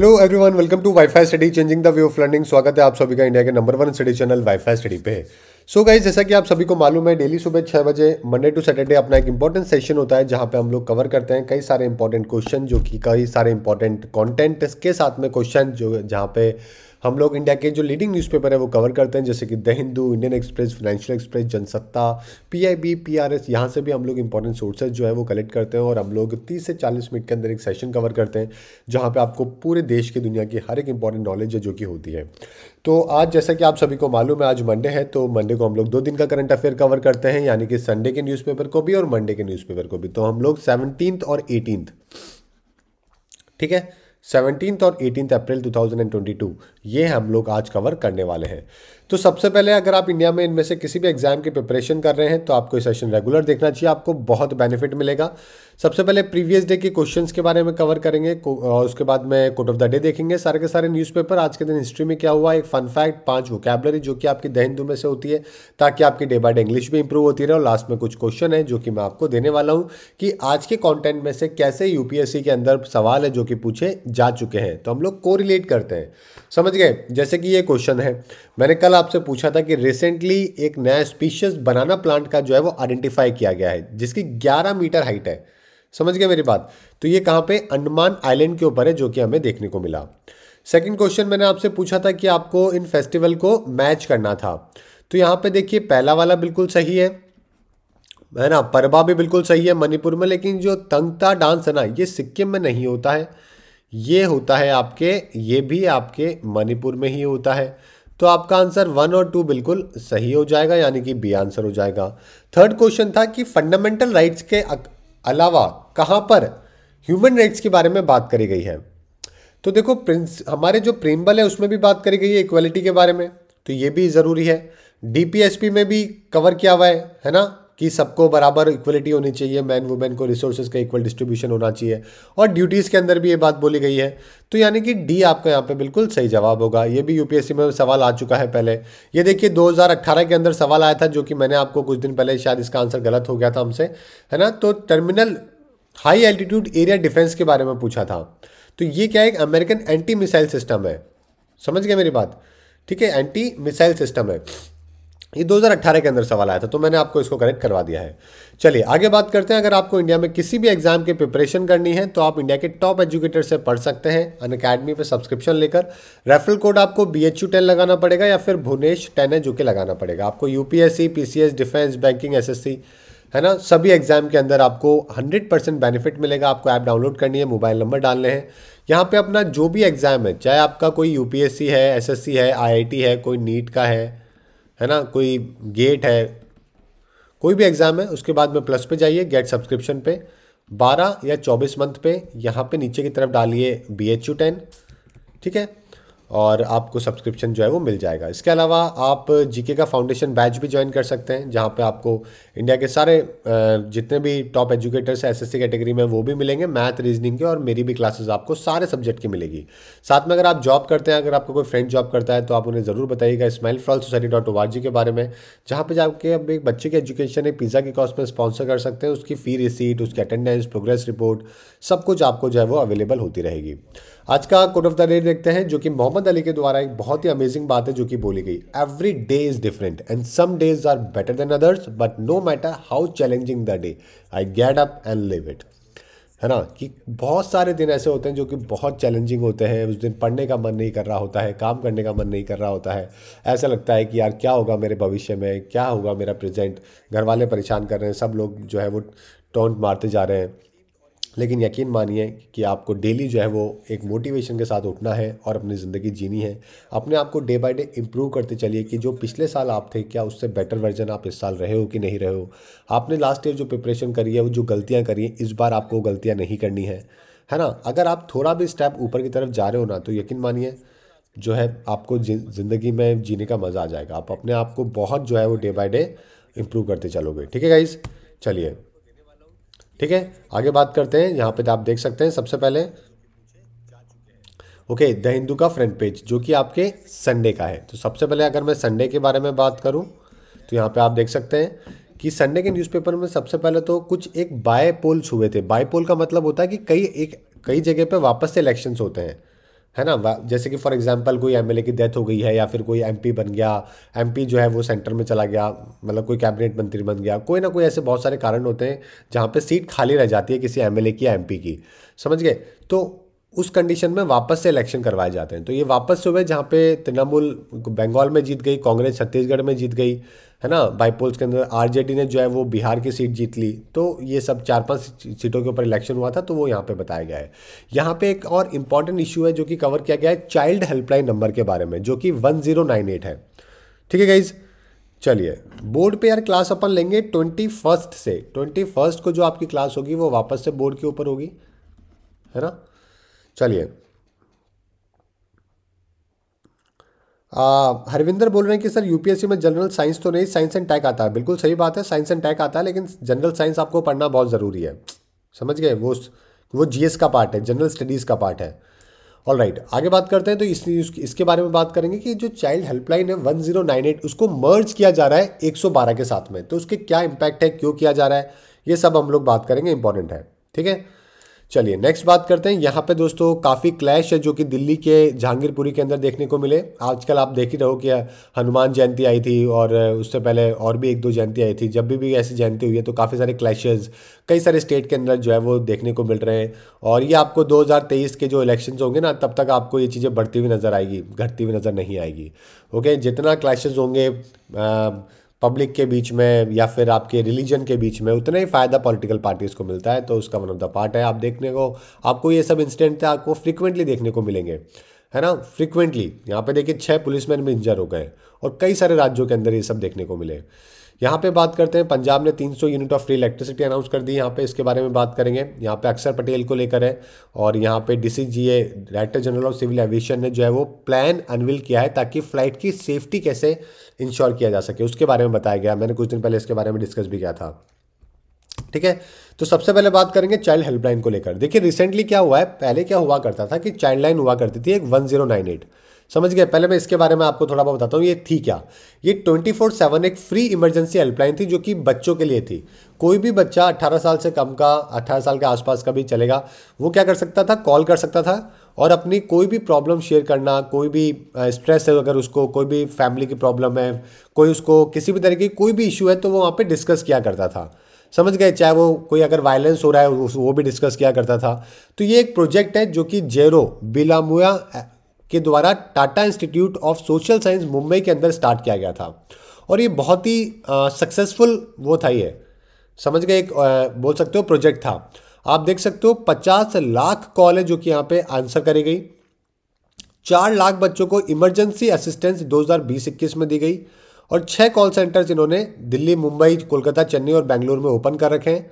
Hello everyone welcome to WiFi study changing the way of learning स्वागत है आप सभी का इंडिया के number one study channel WiFi study पे सो so गाइज जैसा कि आप सभी को मालूम है डेली सुबह छः बजे मंडे टू सैटरडे अपना एक इंपॉर्टेंट सेशन होता है जहां पे हम लोग कवर करते हैं कई सारे इंपॉर्टेंट क्वेश्चन जो कि कई सारे इंपॉर्टेंट कॉन्टेंट के साथ में क्वेश्चन जो जहाँ पे हम लोग इंडिया के जो लीडिंग न्यूज़पेपर है वो कवर करते हैं जैसे कि the Hindu Indian Express Financial Express Jansatta P I B P R S यहाँ से भी हम लोग इंपॉर्टेंट सोर्सेज जो है वो कलेक्ट करते हैं और हम लोग तीस से चालीस मिनट के अंदर एक सेशन कवर करते हैं जहाँ पर आपको पूरे देश की दुनिया की हर एक इंपॉर्टेंट नॉलेज है जो कि होती है तो आज जैसा कि आप सभी को मालूम है आज मंडे है तो मंडे को हम लोग दो दिन का करंट अफेयर कवर करते हैं यानी कि संडे के न्यूज़पेपर को भी और मंडे के न्यूज़पेपर को भी तो हम लोग सेवनटीन और एटीनथ ठीक है सेवनटीन और एटीन अप्रैल 2022 ये हम लोग आज कवर करने वाले हैं तो सबसे पहले अगर आप इंडिया में इनमें से किसी भी एग्ज़ाम की प्रिपरेशन कर रहे हैं तो आपको ये सेशन रेगुलर देखना चाहिए आपको बहुत बेनिफिट मिलेगा सबसे पहले प्रीवियस डे के क्वेश्चन के बारे में कवर करेंगे उसके बाद में कोट ऑफ द डे देखेंगे सारे के सारे न्यूज़पेपर आज के दिन हिस्ट्री में क्या हुआ एक फन फैक्ट पांच वोकेबलरी जो कि आपकी दहन में से होती है ताकि आपकी डे बाय डे इंग्लिश भी इंप्रूव होती रहे और लास्ट में कुछ क्वेश्चन है जो कि मैं आपको देने वाला हूँ कि आज के कॉन्टेंट में से कैसे यूपीएससी के अंदर सवाल है जो कि पूछे जा चुके हैं तो हम लोग को करते हैं समझ गए जैसे कि ये क्वेश्चन है मैंने कल आपसे पूछा था कि रिसेंटली एक नया स्पीशियस बनाना प्लांट का जो है वो आइडेंटिफाई किया गया है जिसकी 11 मीटर हाइट है समझ गए मेरी बात तो ये कहाँ पे अंडमान आइलैंड के ऊपर है जो कि हमें देखने को मिला सेकंड क्वेश्चन मैंने आपसे पूछा था कि आपको इन फेस्टिवल को मैच करना था तो यहाँ पे देखिए पहला वाला बिल्कुल सही है है ना परबा भी बिल्कुल सही है मणिपुर में लेकिन जो तंगता डांस है ना ये सिक्किम में नहीं होता है ये होता है आपके ये भी आपके मणिपुर में ही होता है तो आपका आंसर वन और टू बिल्कुल सही हो जाएगा यानी कि बी आंसर हो जाएगा थर्ड क्वेश्चन था कि फंडामेंटल राइट्स के अलावा कहाँ पर ह्यूमन राइट्स के बारे में बात करी गई है तो देखो प्रिंस हमारे जो प्रेमबल है उसमें भी बात करी गई है इक्वलिटी के बारे में तो ये भी ज़रूरी है डीपीएसपी में भी कवर किया हुआ है है ना कि सबको बराबर इक्वलिटी होनी चाहिए मैन वुमेन को रिसोर्सेज का इक्वल डिस्ट्रीब्यूशन होना चाहिए और ड्यूटीज़ के अंदर भी ये बात बोली गई है तो यानी कि डी आपका यहाँ पे बिल्कुल सही जवाब होगा ये भी यूपीएससी में सवाल आ चुका है पहले ये देखिए 2018 के अंदर सवाल आया था जो कि मैंने आपको कुछ दिन पहले शायद इसका आंसर गलत हो गया था हमसे है ना तो terminal high altitude area defence के बारे में पूछा था तो ये क्या है एक अमेरिकन एंटी मिसाइल सिस्टम है समझ गए मेरी बात ठीक है एंटी मिसाइल सिस्टम है ये 2018 के अंदर सवाल आया था तो मैंने आपको इसको करेक्ट करवा दिया है चलिए आगे बात करते हैं अगर आपको इंडिया में किसी भी एग्जाम की प्रिपरेशन करनी है तो आप इंडिया के टॉप एजुकेटर से पढ़ सकते हैं अन अकेडमी पर सब्सक्रिप्शन लेकर रेफरल कोड आपको बी एच यू टेन लगाना पड़ेगा या फिर भुवनेश टेन एच के लगाना पड़ेगा आपको U P S C P C S defence banking S S C है ना सभी एग्जाम के अंदर आपको हंड्रेड परसेंट बेनिफिट मिलेगा आपको ऐप डाउनलोड करनी है मोबाइल नंबर डालने हैं यहाँ पर अपना जो भी एग्ज़ाम है चाहे आपका कोई यू है एस है आई है कोई नीट का है है ना कोई गेट है कोई भी एग्ज़ाम है उसके बाद में प्लस पे जाइए गेट सब्सक्रिप्शन पे 12 या 24 मंथ पे यहाँ पे नीचे की तरफ डालिए बी एच यू टेन ठीक है और आपको सब्सक्रिप्शन जो है वो मिल जाएगा इसके अलावा आप जीके का फाउंडेशन बैच भी ज्वाइन कर सकते हैं जहाँ पे आपको इंडिया के सारे जितने भी टॉप एजुकेटर्स हैं एसएससी कैटेगरी में वो भी मिलेंगे मैथ रीजनिंग के और मेरी भी क्लासेस आपको सारे सब्जेक्ट की मिलेगी साथ में अगर आप जॉब करते हैं अगर आपका कोई फ्रेंड जॉब करता है तो आप उन्हें ज़रूर बताइएगा स्माइल फ्रॉल society dot O R G के बारे में जहाँ पर जाके अब एक बच्चे की एजुकेशन एक पिज़्ज़ा की कॉस्ट में स्पॉन्सर कर सकते हैं उसकी फ़ी रिसीट उसकी अटेंडेंस प्रोग्रेस रिपोर्ट सब कुछ आपको जो है वो अवेलेबल होती रहेगी आज का कोट ऑफ द डे देखते हैं जो कि मोहम्मद अली के द्वारा एक बहुत ही अमेजिंग बात है जो कि बोली गई every day is different and some days are better than others but no matter how challenging the day I get up and live it है ना कि बहुत सारे दिन ऐसे होते हैं जो कि बहुत चैलेंजिंग होते हैं उस दिन पढ़ने का मन नहीं कर रहा होता है काम करने का मन नहीं कर रहा होता है ऐसा लगता है कि यार क्या होगा मेरे भविष्य में क्या होगा मेरा प्रेजेंट घर वाले परेशान कर रहे हैं सब लोग जो है वो टोंट मारते जा रहे हैं लेकिन यकीन मानिए कि आपको डेली जो है वो एक मोटिवेशन के साथ उठना है और अपनी ज़िंदगी जीनी है अपने आप को डे बाय डे इम्प्रूव करते चलिए कि जो पिछले साल आप थे क्या उससे बेटर वर्जन आप इस साल रहे हो कि नहीं रहे हो आपने लास्ट ईयर जो प्रिपरेशन करी है वो जो गलतियाँ करी हैं इस बार आपको गलतियाँ नहीं करनी है है ना अगर आप थोड़ा भी स्टेप ऊपर की तरफ जा रहे हो ना तो यकीन मानिए जो है आपको ज़िंदगी में जीने का मज़ा आ जाएगा आप अपने आप को बहुत जो है वो डे बाय डे इम्प्रूव करते चलोगे ठीक है गाइज़ चलिए ठीक है आगे बात करते हैं यहाँ पे आप देख सकते हैं सबसे पहले ओके द हिंदू का फ्रंट पेज जो कि आपके संडे का है तो सबसे पहले अगर मैं संडे के बारे में बात करूँ तो यहाँ पे आप देख सकते हैं कि संडे के न्यूज़पेपर में सबसे पहले तो कुछ एक बाय पोल्स हुए थे बाय पोल का मतलब होता है कि कई एक कई जगह पे वापस से इलेक्शंस होते हैं है ना जैसे कि फॉर एग्जांपल कोई एमएलए की डेथ हो गई है या फिर कोई एमपी बन गया एमपी जो है वो सेंटर में चला गया मतलब कोई कैबिनेट मंत्री बन गया कोई ना कोई ऐसे बहुत सारे कारण होते हैं जहाँ पे सीट खाली रह जाती है किसी एमएलए की या एमपी की समझ गए तो उस कंडीशन में वापस से इलेक्शन करवाए जाते हैं तो ये वापस से हुए जहाँ पे तृणमूल बंगाल में जीत गई कांग्रेस छत्तीसगढ़ में जीत गई है ना बाईपोल्स के अंदर आरजेडी ने जो है वो बिहार की सीट जीत ली तो ये सब चार पांच सीटों के ऊपर इलेक्शन हुआ था तो वो यहाँ पे बताया गया है यहाँ पे एक और इम्पॉर्टेंट इशू है जो कि कवर किया गया है चाइल्ड हेल्पलाइन नंबर के बारे में जो कि वन जीरो नाइन एट है ठीक है गाइज़ चलिए बोर्ड पे यार क्लास अपन लेंगे ट्वेंटी फर्स्ट से ट्वेंटी फर्स्ट को जो आपकी क्लास होगी वो वापस से बोर्ड के ऊपर होगी है ना चलिए हरविंदर बोल रहे हैं कि सर यूपीएससी में जनरल साइंस तो नहीं साइंस एंड टैक आता है बिल्कुल सही बात है साइंस एंड टैक आता है लेकिन जनरल साइंस आपको पढ़ना बहुत ज़रूरी है समझ गए वो वो जी का पार्ट है जनरल स्टडीज़ का पार्ट है ऑल राइट right, आगे बात करते हैं तो इस इसके बारे में बात करेंगे कि जो चाइल्ड हेल्पलाइन है 1098 उसको मर्ज किया जा रहा है 112 के साथ में तो उसके क्या इम्पैक्ट है क्यों किया जा रहा है ये सब हम लोग बात करेंगे इंपॉर्टेंट है ठीक है चलिए नेक्स्ट बात करते हैं यहाँ पे दोस्तों काफ़ी क्लैश है जो कि दिल्ली के जहांगीरपुरी के अंदर देखने को मिले आजकल आप देख ही रहो कि हनुमान जयंती आई थी और उससे पहले और भी एक दो जयंती आई थी जब भी भी ऐसी जयंती हुई है तो काफ़ी सारे क्लैशेज कई सारे स्टेट के अंदर जो है वो देखने को मिल रहे हैं और ये आपको दो के जो इलेक्शन होंगे ना तब तक आपको ये चीज़ें बढ़ती हुई नज़र आएगी घटती हुई नज़र नहीं आएगी ओके जितना क्लैशेज होंगे पब्लिक के बीच में या फिर आपके रिलीजन के बीच में उतना ही फ़ायदा पॉलिटिकल पार्टीज़ को मिलता है तो उसका वन ऑफ द पार्ट है आप देखने को आपको ये सब इंसिडेंट थे आपको फ्रिक्वेंटली देखने को मिलेंगे है ना फ्रिक्वेंटली यहाँ पे देखिए छः पुलिसमैन भी इंजर हो गए और कई सारे राज्यों के अंदर ये सब देखने को मिले यहाँ पे बात करते हैं पंजाब ने 300 unit of free electricity announce कर दी यहाँ पे इसके बारे में बात करेंगे यहाँ पे अक्षर पटेल को लेकर है और यहाँ पे DCGA director general of civil aviation ने जो है वो प्लान अनविल किया है ताकि फ्लाइट की सेफ्टी कैसे इंश्योर किया जा सके उसके बारे में बताया गया मैंने कुछ दिन पहले इसके बारे में डिस्कस भी किया था ठीक है तो सबसे पहले बात करेंगे चाइल्ड हेल्पलाइन को लेकर देखिए रिसेंटली क्या हुआ है पहले क्या हुआ करता था कि चाइल्ड लाइन हुआ करती थी एक वन जीरो नाइन एट समझ गए पहले मैं इसके बारे में आपको थोड़ा बहुत बताता हूँ ये थी क्या ये ट्वेंटी फोर सेवन एक फ्री इमरजेंसी हेल्पलाइन थी जो कि बच्चों के लिए थी कोई भी बच्चा अट्ठारह साल से कम का अट्ठारह साल के आसपास का भी चलेगा वो क्या कर सकता था कॉल कर सकता था और अपनी कोई भी प्रॉब्लम शेयर करना कोई भी स्ट्रेस है अगर उसको कोई भी फैमिली की प्रॉब्लम है कोई उसको किसी भी तरह की कोई भी इशू है तो वो वहाँ पे डिस्कस किया करता था समझ गए चाहे वो कोई अगर वायलेंस हो रहा है वो भी डिस्कस किया करता था तो ये एक प्रोजेक्ट है जो कि जेरो बिलामुया के द्वारा Tata Institute of Social Science Mumbai के अंदर स्टार्ट किया गया था और ये बहुत ही सक्सेसफुल वो था ये समझ गए एक आ, बोल सकते हो प्रोजेक्ट था आप देख सकते हो पचास लाख कॉल है जो कि यहाँ पे आंसर करी गई चार लाख बच्चों को इमरजेंसी असिस्टेंस 2020-21 में दी गई और छः कॉल सेंटर्स इन्होंने दिल्ली मुंबई कोलकाता चेन्नई और बेंगलुरु में ओपन कर रखे हैं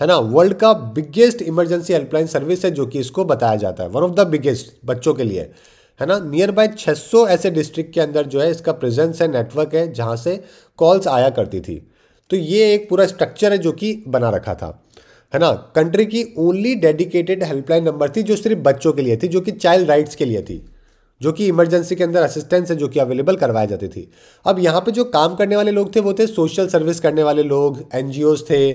है ना वर्ल्ड का बिगेस्ट इमरजेंसी हेल्पलाइन सर्विस है जो कि इसको बताया जाता है वन ऑफ द बिगेस्ट बच्चों के लिए है ना नियर बाय 600 ऐसे डिस्ट्रिक्ट के अंदर जो है इसका प्रेजेंस है नेटवर्क है जहाँ से कॉल्स आया करती थी तो ये एक पूरा स्ट्रक्चर है जो कि बना रखा था है ना कंट्री की ओनली डेडिकेटेड हेल्पलाइन नंबर थी जो सिर्फ बच्चों के लिए थी जो कि चाइल्ड राइट्स के लिए थी जो कि इमरजेंसी के अंदर असिस्टेंस है जो कि अवेलेबल करवाई जाती थी अब यहाँ पे जो काम करने वाले लोग थे वो थे सोशल सर्विस करने वाले लोग एन थे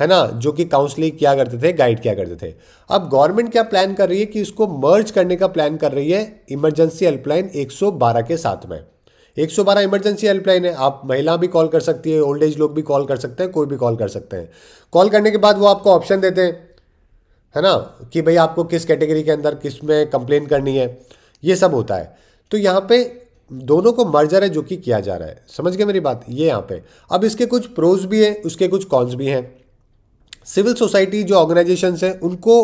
है ना जो कि काउंसलिंग किया करते थे गाइड किया करते थे अब गवर्नमेंट क्या प्लान कर रही है कि इसको मर्ज करने का प्लान कर रही है इमरजेंसी हेल्पलाइन 112 के साथ में 112 इमरजेंसी हेल्पलाइन है आप महिला भी कॉल कर सकती है ओल्ड एज लोग भी कॉल कर सकते हैं कोई भी कॉल कर सकते हैं कॉल करने के बाद वो आपको ऑप्शन देते हैं है ना कि भाई आपको किस कैटेगरी के अंदर किस में कंप्लेन करनी है ये सब होता है तो यहाँ पे दोनों को मर्जर है जो कि किया जा रहा है समझ गए मेरी बात ये यहाँ पे अब इसके कुछ प्रोज भी हैं उसके कुछ कॉन्स भी हैं सिविल सोसाइटी जो ऑर्गेनाइजेशन हैं उनको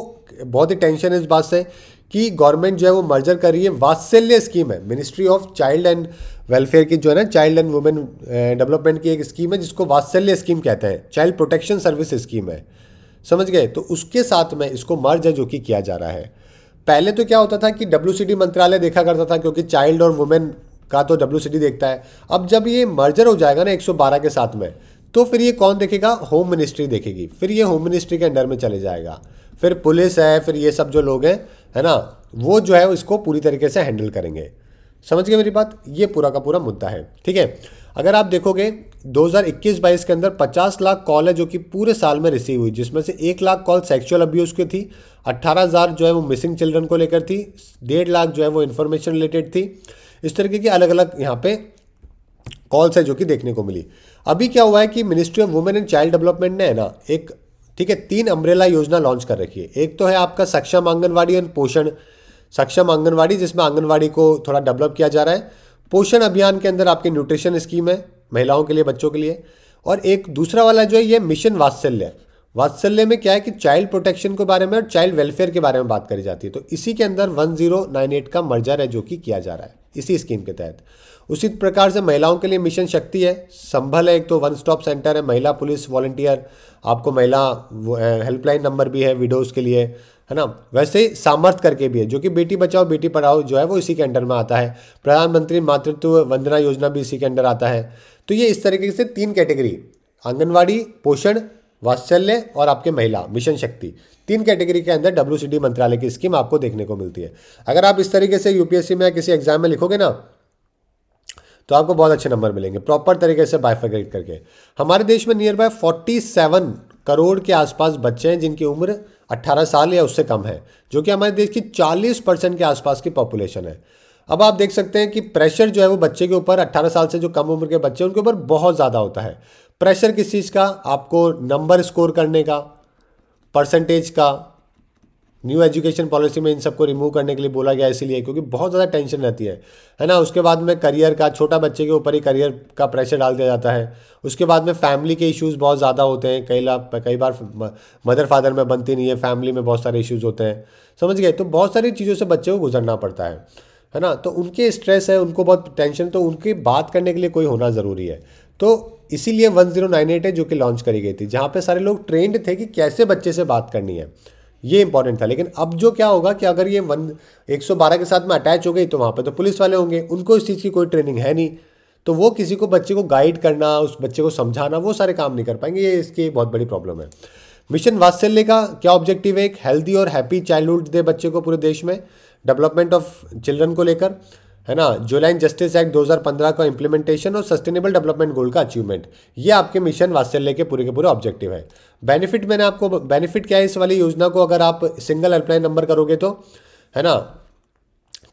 बहुत ही टेंशन है इस बात से कि गवर्नमेंट जो है वो मर्जर कर रही है वात्सल्य स्कीम है ministry of child and welfare की जो है ना चाइल्ड एंड वुमेन डेवलपमेंट की एक स्कीम है जिसको वात्सल्य स्कीम कहते हैं चाइल्ड प्रोटेक्शन सर्विस स्कीम है समझ गए तो उसके साथ में इसको मर्ज है जो कि किया जा रहा है पहले तो क्या होता था कि डब्ल्यू मंत्रालय देखा करता था क्योंकि चाइल्ड और वुमेन का तो डब्ल्यू देखता है अब जब ये मर्जर हो जाएगा ना एक के साथ में तो फिर ये कौन देखेगा होम मिनिस्ट्री देखेगी फिर ये होम मिनिस्ट्री के अंडर में चले जाएगा फिर पुलिस है फिर ये सब जो लोग हैं है ना वो जो है इसको पूरी तरीके से हैंडल करेंगे समझ गए मेरी बात ये पूरा का पूरा मुद्दा है ठीक है अगर आप देखोगे 2021-22 के अंदर 50 लाख कॉल है जो कि पूरे साल में रिसीव हुई जिसमें से एक लाख कॉल सेक्सुअल अब्यूज़ की थी 18,000 जो है वो मिसिंग चिल्ड्रन को लेकर थी डेढ़ लाख जो है वो इन्फॉर्मेशन रिलेटेड थी इस तरीके की अलग अलग यहाँ पे कॉल्स है जो कि देखने को मिली अभी क्या हुआ है कि ministry of women and child development ने है ना एक ठीक है तीन अम्ब्रेला योजना लॉन्च कर रखी है एक तो है आपका सक्षम आंगनवाड़ी एंड पोषण सक्षम आंगनवाड़ी जिसमें आंगनवाड़ी को थोड़ा डेवलप किया जा रहा है पोषण अभियान के अंदर आपकी न्यूट्रिशन स्कीम है महिलाओं के लिए बच्चों के लिए और एक दूसरा वाला जो है ये मिशन वात्सल्य वात्सल्य में क्या है कि चाइल्ड प्रोटेक्शन के बारे में और चाइल्ड वेलफेयर के बारे में बात करी जाती है तो इसी के अंदर 1098 का मर्जर है जो कि किया जा रहा है इसी स्कीम के तहत उसी प्रकार से महिलाओं के लिए मिशन शक्ति है संभल है एक तो वन स्टॉप सेंटर है महिला पुलिस वॉल्टियर आपको महिला हेल्पलाइन नंबर भी है विडोज़ के लिए है ना वैसे सामर्थ करके भी है जो कि बेटी बचाओ बेटी पढ़ाओ जो है वो इसी के अंडर में आता है प्रधानमंत्री मातृत्व वंदना योजना भी इसी के अंडर आता है तो ये इस तरीके से तीन कैटेगरी आंगनवाड़ी पोषण वात्सल्य और आपके महिला मिशन शक्ति तीन कैटेगरी के अंदर डब्ल्यू मंत्रालय की स्कीम आपको देखने को मिलती है अगर आप इस तरीके से यूपीएससी में किसी एग्जाम में लिखोगे ना तो आपको बहुत अच्छे नंबर मिलेंगे प्रॉपर तरीके से बाइफिकेट करके हमारे देश में nearby forty seven crore के आसपास बच्चे हैं जिनकी उम्र 18 साल या उससे कम है जो कि हमारे देश की 40 परसेंट के आसपास की पॉपुलेशन है अब आप देख सकते हैं कि प्रेशर जो है वो बच्चे के ऊपर 18 साल से जो कम उम्र के बच्चे हैं उनके ऊपर बहुत ज़्यादा होता है प्रेशर किस चीज़ का आपको नंबर स्कोर करने का परसेंटेज का न्यू एजुकेशन पॉलिसी में इन सबको रिमूव करने के लिए बोला गया इसीलिए क्योंकि बहुत ज़्यादा टेंशन रहती है है ना उसके बाद में करियर का छोटा बच्चे के ऊपर ही करियर का प्रेशर डाल दिया जाता है उसके बाद में फैमिली के इश्यूज बहुत ज़्यादा होते हैं कई ला कई बार मदर फादर में बनती नहीं है फैमिली में बहुत सारे इश्यूज़ होते हैं समझ गए तो बहुत सारी चीज़ों से बच्चे को गुजरना पड़ता है है ना तो उनके स्ट्रेस है उनको बहुत टेंशन तो उनकी बात करने के लिए कोई होना ज़रूरी है तो इसीलिए वन जीरो नाइन एट है जो कि लॉन्च करी गई थी जहाँ पे सारे लोग ट्रेंड थे कि कैसे बच्चे से बात करनी है ये इंपॉर्टेंट था लेकिन अब जो क्या होगा कि अगर ये वन बारह के साथ में अटैच हो गई तो वहाँ पर तो पुलिस वाले होंगे उनको इस चीज़ की कोई ट्रेनिंग है नहीं तो वो किसी को बच्चे को गाइड करना उस बच्चे को समझाना वो सारे काम नहीं कर पाएंगे ये इसकी बहुत बड़ी प्रॉब्लम है मिशन वात्सल्य का क्या ऑब्जेक्टिव है एक हेल्दी और हैप्पी चाइल्डहुड दे बच्चे को पूरे देश में डेवलपमेंट ऑफ चिल्ड्रन को लेकर है ना जुलाइन जस्टिस एक्ट 2015 का इंप्लीमेंटेशन और सस्टेनेबल डेवलपमेंट गोल का अचीवमेंट ये आपके मिशन वात्सल्य के पूरे के पूरे ऑब्जेक्टिव है बेनिफिट मैंने आपको बेनिफिट क्या है इस वाली योजना को अगर आप सिंगल हेल्पलाइन नंबर करोगे तो है ना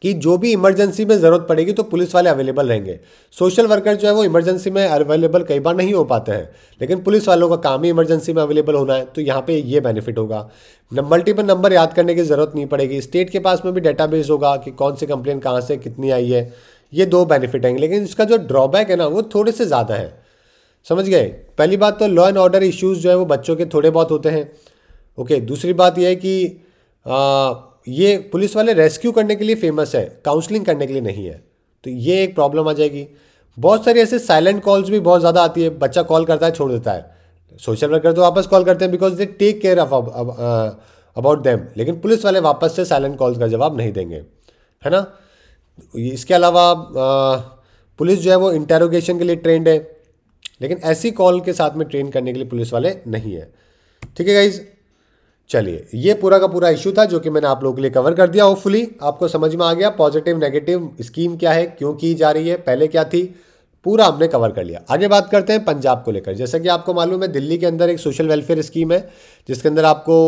कि जो भी इमरजेंसी में ज़रूरत पड़ेगी तो पुलिस वाले अवेलेबल रहेंगे सोशल वर्कर जो है वो इमरजेंसी में अवेलेबल कई बार नहीं हो पाते हैं लेकिन पुलिस वालों का काम ही इमरजेंसी में अवेलेबल होना है तो यहाँ पे ये बेनिफिट होगा मल्टीपल नंबर याद करने की ज़रूरत नहीं पड़ेगी स्टेट के पास में भी डेटाबेस होगा कि कौन सी कंप्लेन कहाँ से कितनी आई है ये दो बेनिफिट हैं लेकिन इसका जो ड्रॉबैक है ना वो थोड़े से ज़्यादा है समझ गए पहली बात तो लॉ एंड ऑर्डर इश्यूज़ जो है वो बच्चों के थोड़े बहुत होते हैं ओके दूसरी बात यह है कि ये पुलिस वाले रेस्क्यू करने के लिए फेमस है काउंसलिंग करने के लिए नहीं है तो ये एक प्रॉब्लम आ जाएगी बहुत सारी ऐसे साइलेंट कॉल्स भी बहुत ज़्यादा आती है बच्चा कॉल करता है छोड़ देता है सोशल वर्कर तो वापस कॉल करते हैं because they take care of about them लेकिन पुलिस वाले वापस से साइलेंट कॉल्स का जवाब नहीं देंगे है ना इसके अलावा uh, पुलिस जो है वो इंटेरोगेशन के लिए ट्रेंड है लेकिन ऐसी कॉल के साथ में ट्रेन करने के लिए पुलिस वाले नहीं है ठीक है गाइज़ चलिए ये पूरा का पूरा इशू था जो कि मैंने आप लोगों के लिए कवर कर दिया होपफुली आपको समझ में आ गया पॉजिटिव नेगेटिव स्कीम क्या है क्यों की जा रही है पहले क्या थी पूरा हमने कवर कर लिया आगे बात करते हैं पंजाब को लेकर जैसा कि आपको मालूम है दिल्ली के अंदर एक सोशल वेलफेयर स्कीम है जिसके अंदर आपको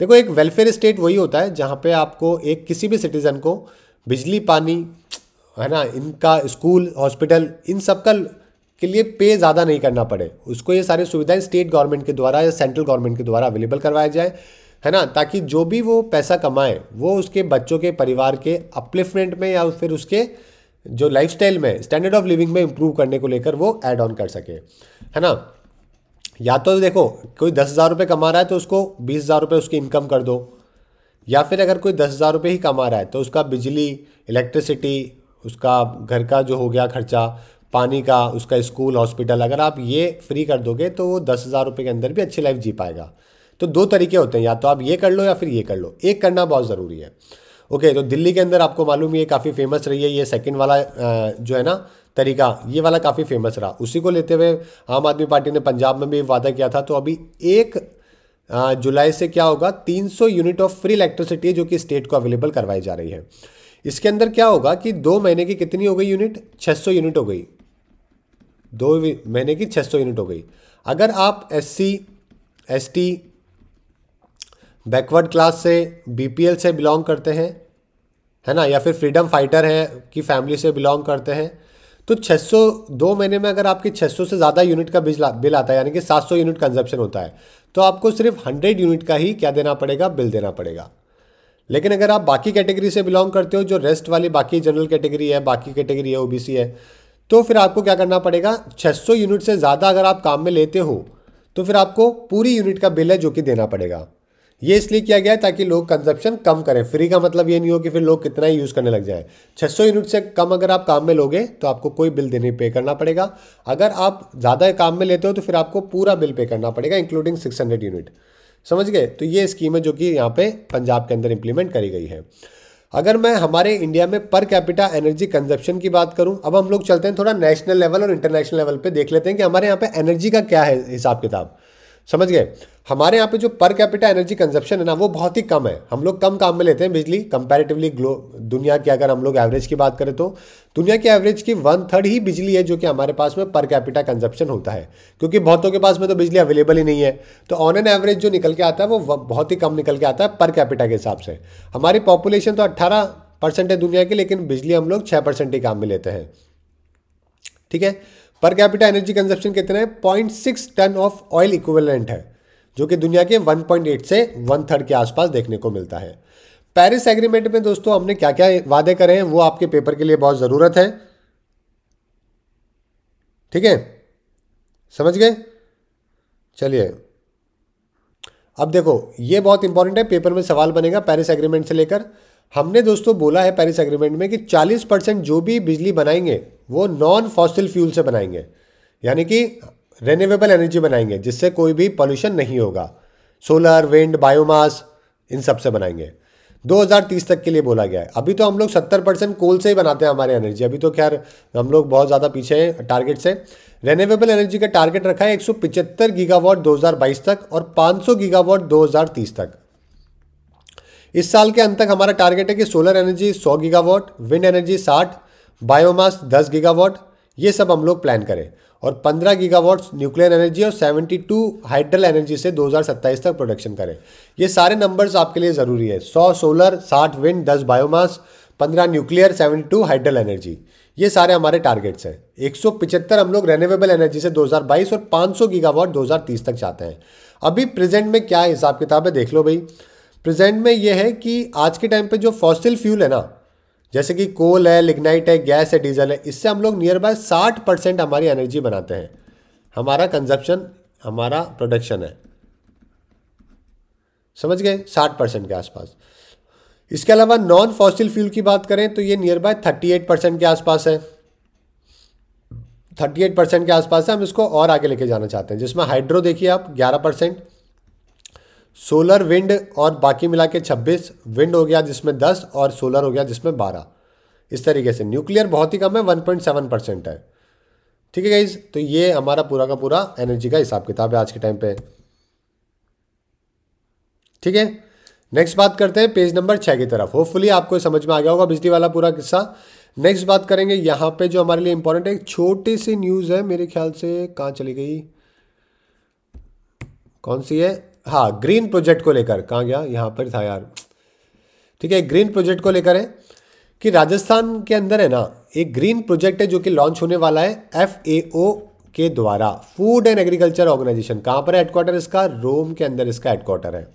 देखो एक वेलफेयर स्टेट वही होता है जहाँ पर आपको एक किसी भी सिटीज़न को बिजली पानी है ना इनका स्कूल हॉस्पिटल इन सब का के लिए पे ज़्यादा नहीं करना पड़े उसको ये सारी सुविधाएं स्टेट गवर्नमेंट के द्वारा या सेंट्रल गवर्नमेंट के द्वारा अवेलेबल करवाया जाए है ना ताकि जो भी वो पैसा कमाए वो उसके बच्चों के परिवार के अपलिफ्टमेंट में या फिर उसके जो लाइफस्टाइल में स्टैंडर्ड ऑफ लिविंग में इम्प्रूव करने को लेकर वो ऐड ऑन कर सके है ना या तो देखो कोई दस हज़ार रुपये कमा रहा है तो उसको बीस हज़ार रुपये उसकी इनकम कर दो या फिर अगर कोई दस हज़ार रुपये ही कमा रहा है तो उसका बिजली इलेक्ट्रिसिटी उसका घर का जो हो गया खर्चा पानी का उसका स्कूल हॉस्पिटल अगर आप ये फ्री कर दोगे तो वो दस हज़ार रुपये के अंदर भी अच्छी लाइफ जी पाएगा तो दो तरीके होते हैं या तो आप ये कर लो या फिर ये कर लो एक करना बहुत ज़रूरी है ओके तो दिल्ली के अंदर आपको मालूम ये काफ़ी फेमस रही है ये सेकंड वाला जो है ना तरीका ये वाला काफ़ी फेमस रहा उसी को लेते हुए आम आदमी पार्टी ने पंजाब में भी वादा किया था तो अभी एक जुलाई से क्या होगा 300 यूनिट ऑफ फ्री इलेक्ट्रिसिटी है जो कि स्टेट को अवेलेबल करवाई जा रही है इसके अंदर क्या होगा कि दो महीने की कितनी हो गई यूनिट 600 यूनिट हो गई दो महीने की 600 यूनिट हो गई अगर आप एस सी बैकवर्ड क्लास से बीपीएल से बिलोंग करते हैं है ना या फिर फ्रीडम फाइटर हैं की फैमिली से बिलोंग करते हैं तो 600 दो महीने में अगर आपके 600 से ज़्यादा यूनिट का बिल बिल आता है यानी कि 700 यूनिट कंजप्शन होता है तो आपको सिर्फ 100 यूनिट का ही क्या देना पड़ेगा बिल देना पड़ेगा लेकिन अगर आप बाकी कैटेगरी से बिलोंग करते हो जो रेस्ट वाली बाकी जनरल कैटेगरी है बाकी कैटेगरी है ओ है तो फिर आपको क्या करना पड़ेगा छः यूनिट से ज़्यादा अगर आप काम में लेते हो तो फिर आपको पूरी यूनिट का बिल है जो कि देना पड़ेगा ये इसलिए किया गया है ताकि लोग कंजप्शन कम करें फ्री का मतलब ये नहीं हो कि फिर लोग कितना ही यूज़ करने लग जाए 600 यूनिट से कम अगर आप काम में लोगे तो आपको कोई बिल देने पे करना पड़ेगा अगर आप ज़्यादा काम में लेते हो तो फिर आपको पूरा बिल पे करना पड़ेगा इंक्लूडिंग सिक्स यूनिट समझ गए तो ये स्कीम है जो कि यहाँ पर पंजाब के अंदर इंप्लीमेंट करी गई है अगर मैं हमारे इंडिया में पर कैपिटा एनर्जी कंजप्शन की बात करूं अब हम लोग चलते हैं थोड़ा नेशनल लेवल और इंटरनेशनल लेवल पे देख लेते हैं कि हमारे यहाँ पे एनर्जी का क्या है हिसाब किताब समझ गए हमारे यहाँ पे जो पर कैपिटा एनर्जी कंजप्शन है ना वो बहुत ही कम है हम लोग कम काम में लेते हैं बिजली कंपैरेटिवली ग्लो दुनिया की अगर हम लोग एवरेज की बात करें तो दुनिया की एवरेज की वन थर्ड ही बिजली है जो कि हमारे पास में पर कैपिटा कंजप्शन होता है क्योंकि बहुतों के पास में तो बिजली अवेलेबल ही नहीं है तो ऑन एन एवरेज जो निकल के आता है वो बहुत ही कम निकल के आता है पर कैपिटा के हिसाब से हमारी पॉपुलेशन तो अट्ठारह परसेंट है दुनिया की लेकिन बिजली हम लोग छः परसेंट ही काम में लेते हैं ठीक है पर कैपिटा एनर्जी कंजप्शन कितना है point six ton of oil equivalent है जो कि दुनिया के 1.8 से वन थर्ड के आसपास देखने को मिलता है पेरिस एग्रीमेंट में दोस्तों हमने क्या क्या वादे करे हैं वो आपके पेपर के लिए बहुत ज़रूरत है ठीक है समझ गए चलिए अब देखो ये बहुत इंपॉर्टेंट है पेपर में सवाल बनेगा पेरिस एग्रीमेंट से लेकर हमने दोस्तों बोला है पेरिस एग्रीमेंट में कि 40 परसेंट जो भी बिजली बनाएंगे वो नॉन फॉसिल फ्यूल से बनाएंगे यानी कि रेन्यूएबल एनर्जी बनाएंगे जिससे कोई भी पॉल्यूशन नहीं होगा सोलर विंड बायोमास इन सब से बनाएंगे 2030 तक के लिए बोला गया है अभी तो हम लोग 70 परसेंट कोल से ही बनाते हैं हमारे एनर्जी अभी तो खैर हम लोग बहुत ज़्यादा पीछे हैं टारगेट से रेन्यूएबल एनर्जी का टारगेट रखा है 175 गीगावाट 2022 तक और 500 गीगावाट 2030 तक इस साल के अंत तक हमारा टारगेट है कि solar energy 100 gigawatt wind energy साठ बायोमास 10 गीगावाट ये सब हम लोग प्लान करें और 15 गीगावाट न्यूक्लियर एनर्जी और 72 हाइड्रल एनर्जी से 2027 तक प्रोडक्शन करें ये सारे नंबर्स आपके लिए ज़रूरी है 100 solar 60 wind 10 biomass 15 nuclear 72 hydel energy ये सारे हमारे टारगेट्स हैं एक हम लोग रेन्यूएबल एनर्जी से 2022 और 500 गीगावाट 2030 तक चाहते हैं अभी प्रेजेंट में क्या हिसाब किताब है देख लो भाई प्रेजेंट में ये है कि आज के टाइम पे जो फॉसिल फ्यूल है ना जैसे कि कोल है लिग्नाइट है गैस है डीजल है इससे हम लोग नियर बाय साठ परसेंट हमारी एनर्जी बनाते हैं हमारा कंजप्शन हमारा प्रोडक्शन है समझ गए साठ परसेंट के आसपास इसके अलावा नॉन फॉसिल फ्यूल की बात करें तो ये nearby thirty eight percent के आसपास है थर्टी एट परसेंट के आसपास है हम इसको और आगे लेके जाना चाहते हैं जिसमें हाइड्रो देखिए आप ग्यारह परसेंट सोलर विंड और बाकी मिला के छब्बीस विंड हो गया जिसमें दस और सोलर हो गया जिसमें बारह इस तरीके से न्यूक्लियर बहुत ही कम है वन पॉइंट सेवन परसेंट है ठीक है गाइज तो ये हमारा पूरा का पूरा एनर्जी का हिसाब किताब है आज के टाइम पे ठीक है नेक्स्ट बात करते हैं पेज नंबर छः की तरफ होपफुली आपको समझ में आ गया होगा बिजली वाला पूरा किस्सा नेक्स्ट बात करेंगे यहाँ पे जो हमारे लिए इंपॉर्टेंट है एक छोटी सी न्यूज़ है मेरे ख्याल से कहाँ चली गई कौन सी है हाँ ग्रीन प्रोजेक्ट को लेकर कहाँ गया यहाँ पर था यार ठीक है ग्रीन प्रोजेक्ट को लेकर है कि राजस्थान के अंदर है ना एक ग्रीन प्रोजेक्ट है जो कि लॉन्च होने वाला है एफ ए ओ के द्वारा फूड एंड एग्रीकल्चर ऑर्गेनाइजेशन कहाँ पर है हेडक्वार्टर इसका रोम के अंदर इसका हेडक्वार्टर है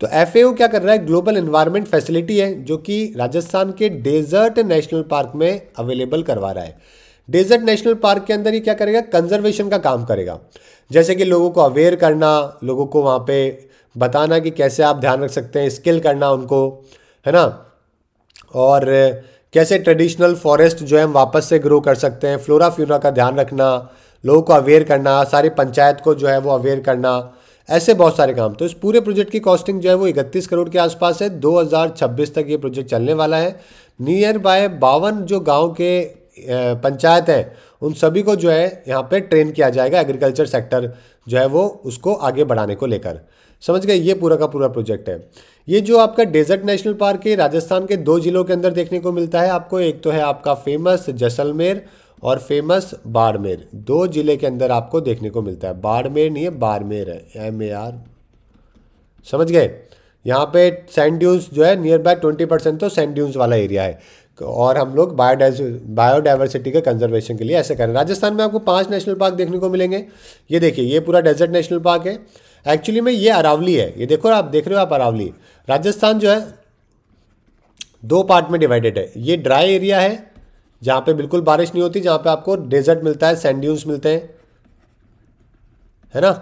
तो एफ क्या कर रहा है ग्लोबल इन्वायरमेंट फैसिलिटी है जो कि राजस्थान के डेजर्ट नेशनल पार्क में अवेलेबल करवा रहा है डेजर्ट नेशनल पार्क के अंदर ये क्या करेगा कंजर्वेशन का काम करेगा जैसे कि लोगों को अवेयर करना लोगों को वहाँ पे बताना कि कैसे आप ध्यान रख सकते हैं स्किल करना उनको है ना और कैसे ट्रेडिशनल फॉरेस्ट जो है हम वापस से ग्रो कर सकते हैं फ्लोरा फ्यूरा का ध्यान रखना लोगों को अवेयर करना सारी पंचायत को जो है वो अवेयर करना ऐसे बहुत सारे काम तो इस पूरे प्रोजेक्ट की कॉस्टिंग जो है वो इकतीस करोड़ के आसपास है 2026 तक ये प्रोजेक्ट चलने वाला है नियर बाय बावन जो गांव के पंचायत है उन सभी को जो है यहाँ पे ट्रेन किया जाएगा एग्रीकल्चर सेक्टर जो है वो उसको आगे बढ़ाने को लेकर समझ गए ये पूरा का पूरा प्रोजेक्ट है ये जो आपका डेजर्ट नेशनल पार्क है राजस्थान के दो जिलों के अंदर देखने को मिलता है आपको एक तो है आपका फेमस जैसलमेर और फेमस बाड़मेर दो जिले के अंदर आपको देखने को मिलता है बाड़मेर नहीं है बाड़मेर है एम ए आर समझ गए यहाँ पे सैंड ड्यून्स जो है नियर बाय ट्वेंटी परसेंट तो सैंड ड्यून्स वाला एरिया है और हम लोग बायोडाइवर्सिटी के कंजर्वेशन के लिए ऐसे करें राजस्थान में आपको पांच नेशनल पार्क देखने को मिलेंगे ये देखिए ये पूरा डेजर्ट नेशनल पार्क है एक्चुअली में ये अरावली है ये देखो आप देख रहे हो आप अरावली राजस्थान जो है दो पार्ट में डिवाइडेड है ये ड्राई एरिया है जहाँ पे बिल्कुल बारिश नहीं होती जहाँ पे आपको डेजर्ट मिलता है सैंड मिलते हैं है ना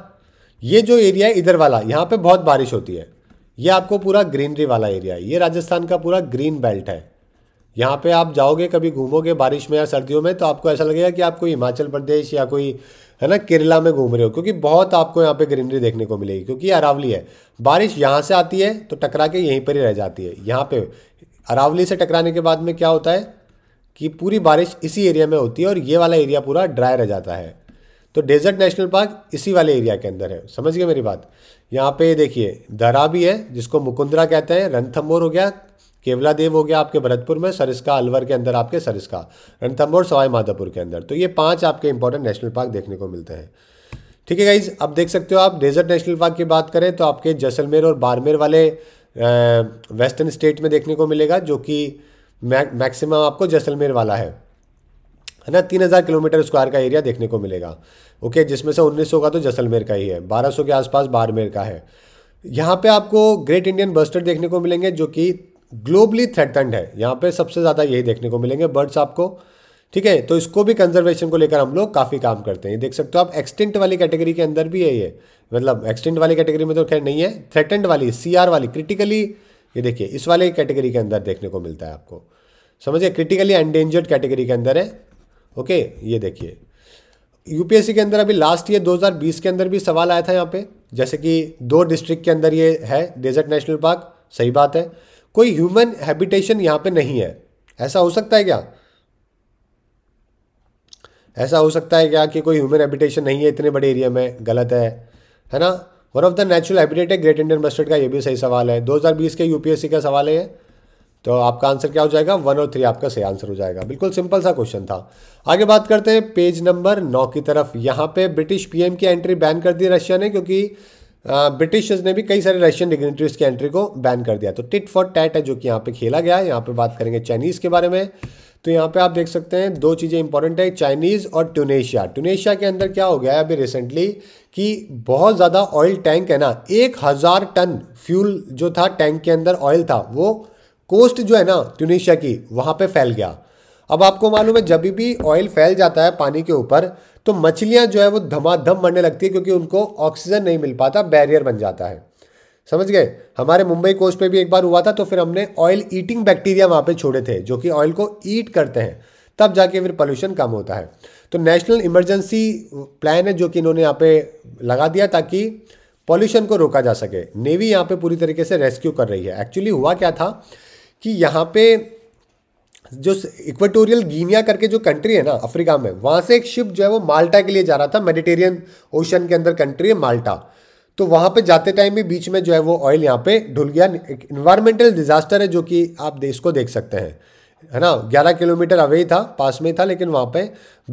ये जो एरिया है इधर वाला यहाँ पे बहुत बारिश होती है ये आपको पूरा ग्रीनरी वाला एरिया है ये राजस्थान का पूरा ग्रीन बेल्ट है यहाँ पे आप जाओगे कभी घूमोगे बारिश में या सर्दियों में तो आपको ऐसा लगेगा कि आप कोई हिमाचल प्रदेश या कोई है ना केरला में घूम रहे हो क्योंकि बहुत आपको यहाँ पे ग्रीनरी देखने को मिलेगी क्योंकि अरावली है बारिश यहाँ से आती है तो टकरा के यहीं पर ही रह जाती है यहाँ पे अरावली से टकराने के बाद में क्या होता है कि पूरी बारिश इसी एरिया में होती है और ये वाला एरिया पूरा ड्राई रह जाता है तो डेजर्ट नेशनल पार्क इसी वाले एरिया के अंदर है समझ गए मेरी बात यहाँ पे देखिए धरा भी है जिसको मुकुंदरा कहते हैं रणथम्बोर हो गया केवला देव हो गया आपके भरतपुर में सरिस्का अलवर के अंदर आपके सरिस्का रणथम्बोर सवाई माधोपुर के अंदर तो ये पाँच आपके इंपॉर्टेंट नेशनल पार्क देखने को मिलते हैं ठीक है गाइज अब देख सकते हो आप डेजर्ट नेशनल पार्क की बात करें तो आपके जैसलमेर और बाड़मेर वाले वेस्टर्न स्टेट में देखने को मिलेगा जो कि मैक्सिमम आपको जैसलमेर वाला है है ना तीन हज़ार किलोमीटर स्क्वायर का एरिया देखने को मिलेगा ओके जिसमें से उन्नीस सौ का तो जैसलमेर का ही है बारह सौ के आसपास बाड़मेर का है यहाँ पे आपको ग्रेट इंडियन बस्टर देखने को मिलेंगे जो कि ग्लोबली थ्रेटन्ड है यहाँ पे सबसे ज़्यादा यही देखने को मिलेंगे बर्ड्स आपको ठीक है तो इसको भी कंजर्वेशन को लेकर हम लोग काफ़ी काम करते हैं ये देख सकते हो आप एक्सटेंट वाली कैटेगरी के अंदर भी है ये मतलब एक्सटेंट वाली कैटेगरी में तो खैर नहीं है थ्रेटेंड वाली सी वाली क्रिटिकली ये देखिए इस वाले कैटेगरी के अंदर देखने को मिलता है आपको समझिए क्रिटिकली एंडेंजर्ड कैटेगरी के अंदर है ओके ये देखिए यूपीएससी के अंदर अभी लास्ट ईयर 2020 के अंदर भी सवाल आया था यहाँ पे जैसे कि दो डिस्ट्रिक्ट के अंदर ये है डेजर्ट नेशनल पार्क सही बात है कोई ह्यूमन हैबिटेशन यहां पे नहीं है ऐसा हो सकता है क्या ऐसा हो सकता है क्या कि कोई ह्यूमन हैबिटेशन नहीं है इतने बड़े एरिया में गलत है है ना one of the natural habitat है ग्रेट इंडियन मस्टर्ड का ये भी सही सवाल है 2020 के यूपीएससी का सवाल है तो आपका आंसर क्या हो जाएगा वन और थ्री आपका सही आंसर हो जाएगा बिल्कुल सिंपल सा क्वेश्चन था आगे बात करते हैं पेज नंबर नौ की तरफ यहाँ पे ब्रिटिश पीएम की एंट्री बैन कर दी रशिया ने क्योंकि ब्रिटिशर्स ने भी कई सारे रशियन डिग्नेटरीज की एंट्री को बैन कर दिया तो टिट फॉर टैट है जो कि यहाँ पे खेला गया है यहाँ पे बात करेंगे चाइनीज़ के बारे में तो यहाँ पे आप देख सकते हैं दो चीज़ें इंपॉर्टेंट है चाइनीज़ और ट्यूनेशिया ट्यूनेशिया के अंदर क्या हो गया है अभी रिसेंटली कि बहुत ज़्यादा ऑयल टैंक है ना एक हज़ार टन फ्यूल जो था टैंक के अंदर ऑयल था वो कोस्ट जो है ना ट्यूनेशिया की वहाँ पर फैल गया अब आपको मालूम है जब भी ऑयल फैल जाता है पानी के ऊपर तो मछलियाँ जो है वो धमाधम मरने लगती है क्योंकि उनको ऑक्सीजन नहीं मिल पाता बैरियर बन जाता है समझ गए हमारे मुंबई कोस्ट पे भी एक बार हुआ था तो फिर हमने ऑयल ईटिंग बैक्टीरिया वहाँ पे छोड़े थे जो कि ऑयल को ईट करते हैं तब जाके फिर पोल्यूशन कम होता है तो नेशनल इमरजेंसी प्लान है जो कि इन्होंने यहाँ पे लगा दिया ताकि पॉल्यूशन को रोका जा सके नेवी यहाँ पे पूरी तरीके से रेस्क्यू कर रही है एक्चुअली हुआ क्या था कि यहाँ पे जो इक्वेटोरियल गिनिया करके जो कंट्री है ना अफ्रीका में वहाँ से एक शिप जो है वो माल्टा के लिए जा रहा था मेडिटेरियन ओशन के अंदर कंट्री है माल्टा तो वहाँ पे जाते टाइम भी बीच में जो है वो ऑयल यहाँ पे ढुल गया एक इन्वायरमेंटल डिजास्टर है जो कि आप देश को देख सकते हैं है ना ग्यारह किलोमीटर अवे ही था पास में ही था लेकिन वहाँ पे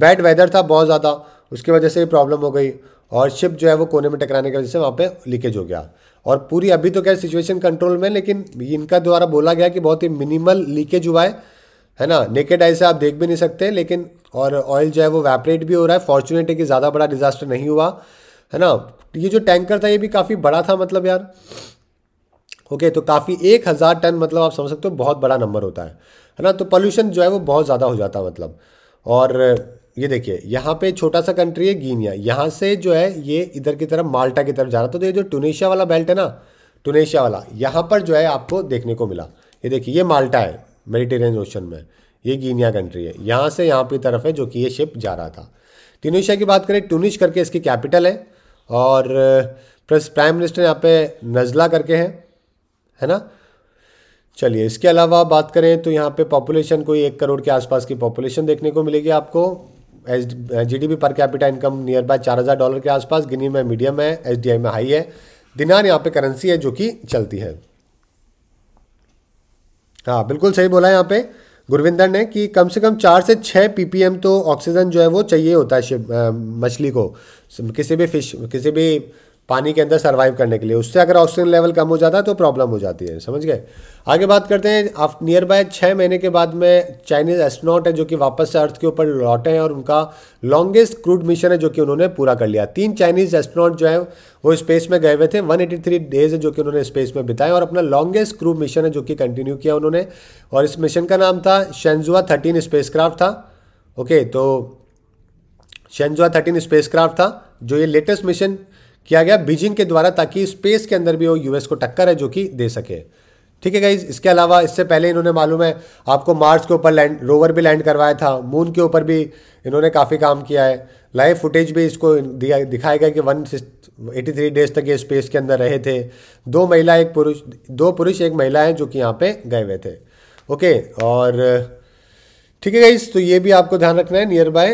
बैड वेदर था बहुत ज़्यादा उसकी वजह से प्रॉब्लम हो गई और शिप जो है वो कोने में टकराने की वजह से वहाँ पे लीकेज हो गया और पूरी अभी तो क्या सिचुएशन कंट्रोल में लेकिन इनका द्वारा बोला गया कि बहुत ही मिनिमल लीकेज हुआ है है ना नेकेड आई से आप देख भी नहीं सकते लेकिन और ऑयल जो है वो वैपरेट भी हो रहा है फॉर्चुनेट है कि ज़्यादा बड़ा डिज़ास्टर नहीं हुआ है ना ये जो टैंकर था ये भी काफ़ी बड़ा था मतलब यार ओके तो काफ़ी एक हज़ार टन मतलब आप समझ सकते हो बहुत बड़ा नंबर होता है है ना तो पोल्यूशन जो है वो बहुत ज़्यादा हो जाता है मतलब और ये देखिए यहाँ पे छोटा सा कंट्री है गीनिया यहाँ से जो है ये इधर की तरफ माल्टा की तरफ जा रहा था तो ये जो टूनेशिया वाला बेल्ट है ना टूनेशिया वाला यहाँ पर जो है आपको देखने को मिला ये देखिए ये माल्टा है मेडिटेरियन ओशन में ये गिनिया कंट्री है यहाँ से यहाँ की तरफ है जो कि ये शिप जा रहा था ट्यूनिशिया की बात करें ट्यूनिश करके इसकी कैपिटल है और प्लस प्राइम मिनिस्टर यहाँ पे नज़ला करके हैं है ना चलिए इसके अलावा बात करें तो यहाँ पे पॉपुलेशन कोई एक करोड़ के आसपास की पॉपुलेशन देखने को मिलेगी आपको S G D per capita income nearby चार हज़ार डॉलर के आसपास गिनी में मीडियम है एस में हाई है दिनार यहाँ पे करेंसी है जो कि चलती है हाँ बिल्कुल सही बोला यहाँ पे गुरविंदर ने कि कम से कम चार से छः पीपीएम तो ऑक्सीजन जो है वो चाहिए होता है मछली को किसी भी फिश किसी भी पानी के अंदर सर्वाइव करने के लिए उससे अगर ऑक्सीजन लेवल कम हो जाता है तो प्रॉब्लम हो जाती है समझ गए आगे बात करते हैं आप नियर बाय छः महीने के बाद में चाइनीज़ एस्ट्रोनॉट है जो कि वापस से अर्थ के ऊपर लौटे हैं और उनका लॉन्गेस्ट क्रूड मिशन है जो कि उन्होंने पूरा कर लिया तीन चाइनीज़ एस्ट्रोनॉट जो है वो स्पेस में गए हुए थे 183 डेज है जो कि उन्होंने स्पेस में बिताए और अपना लॉन्गेस्ट क्रूड मिशन है जो कि कंटिन्यू किया उन्होंने और इस मिशन का नाम था शेंजुआ थर्टीन स्पेसक्राफ्ट था ओके तो शेंजुआ थर्टीन स्पेस था जो ये लेटेस्ट मिशन किया गया बीजिंग के द्वारा ताकि स्पेस के अंदर भी वो यूएस को टक्कर है जो कि दे सके ठीक है गाइज इसके अलावा इससे पहले इन्होंने मालूम है आपको मार्स के ऊपर लैंड रोवर भी लैंड करवाया था मून के ऊपर भी इन्होंने काफ़ी काम किया है लाइव फुटेज भी इसको दिया दिखाया गया कि वन एटी थ्री डेज तक ये स्पेस के अंदर रहे थे दो महिला एक पुरुष दो पुरुष एक महिला हैं जो कि यहाँ पे गए हुए थे ओके और ठीक है गाइस तो ये भी आपको ध्यान रखना है नियर बाय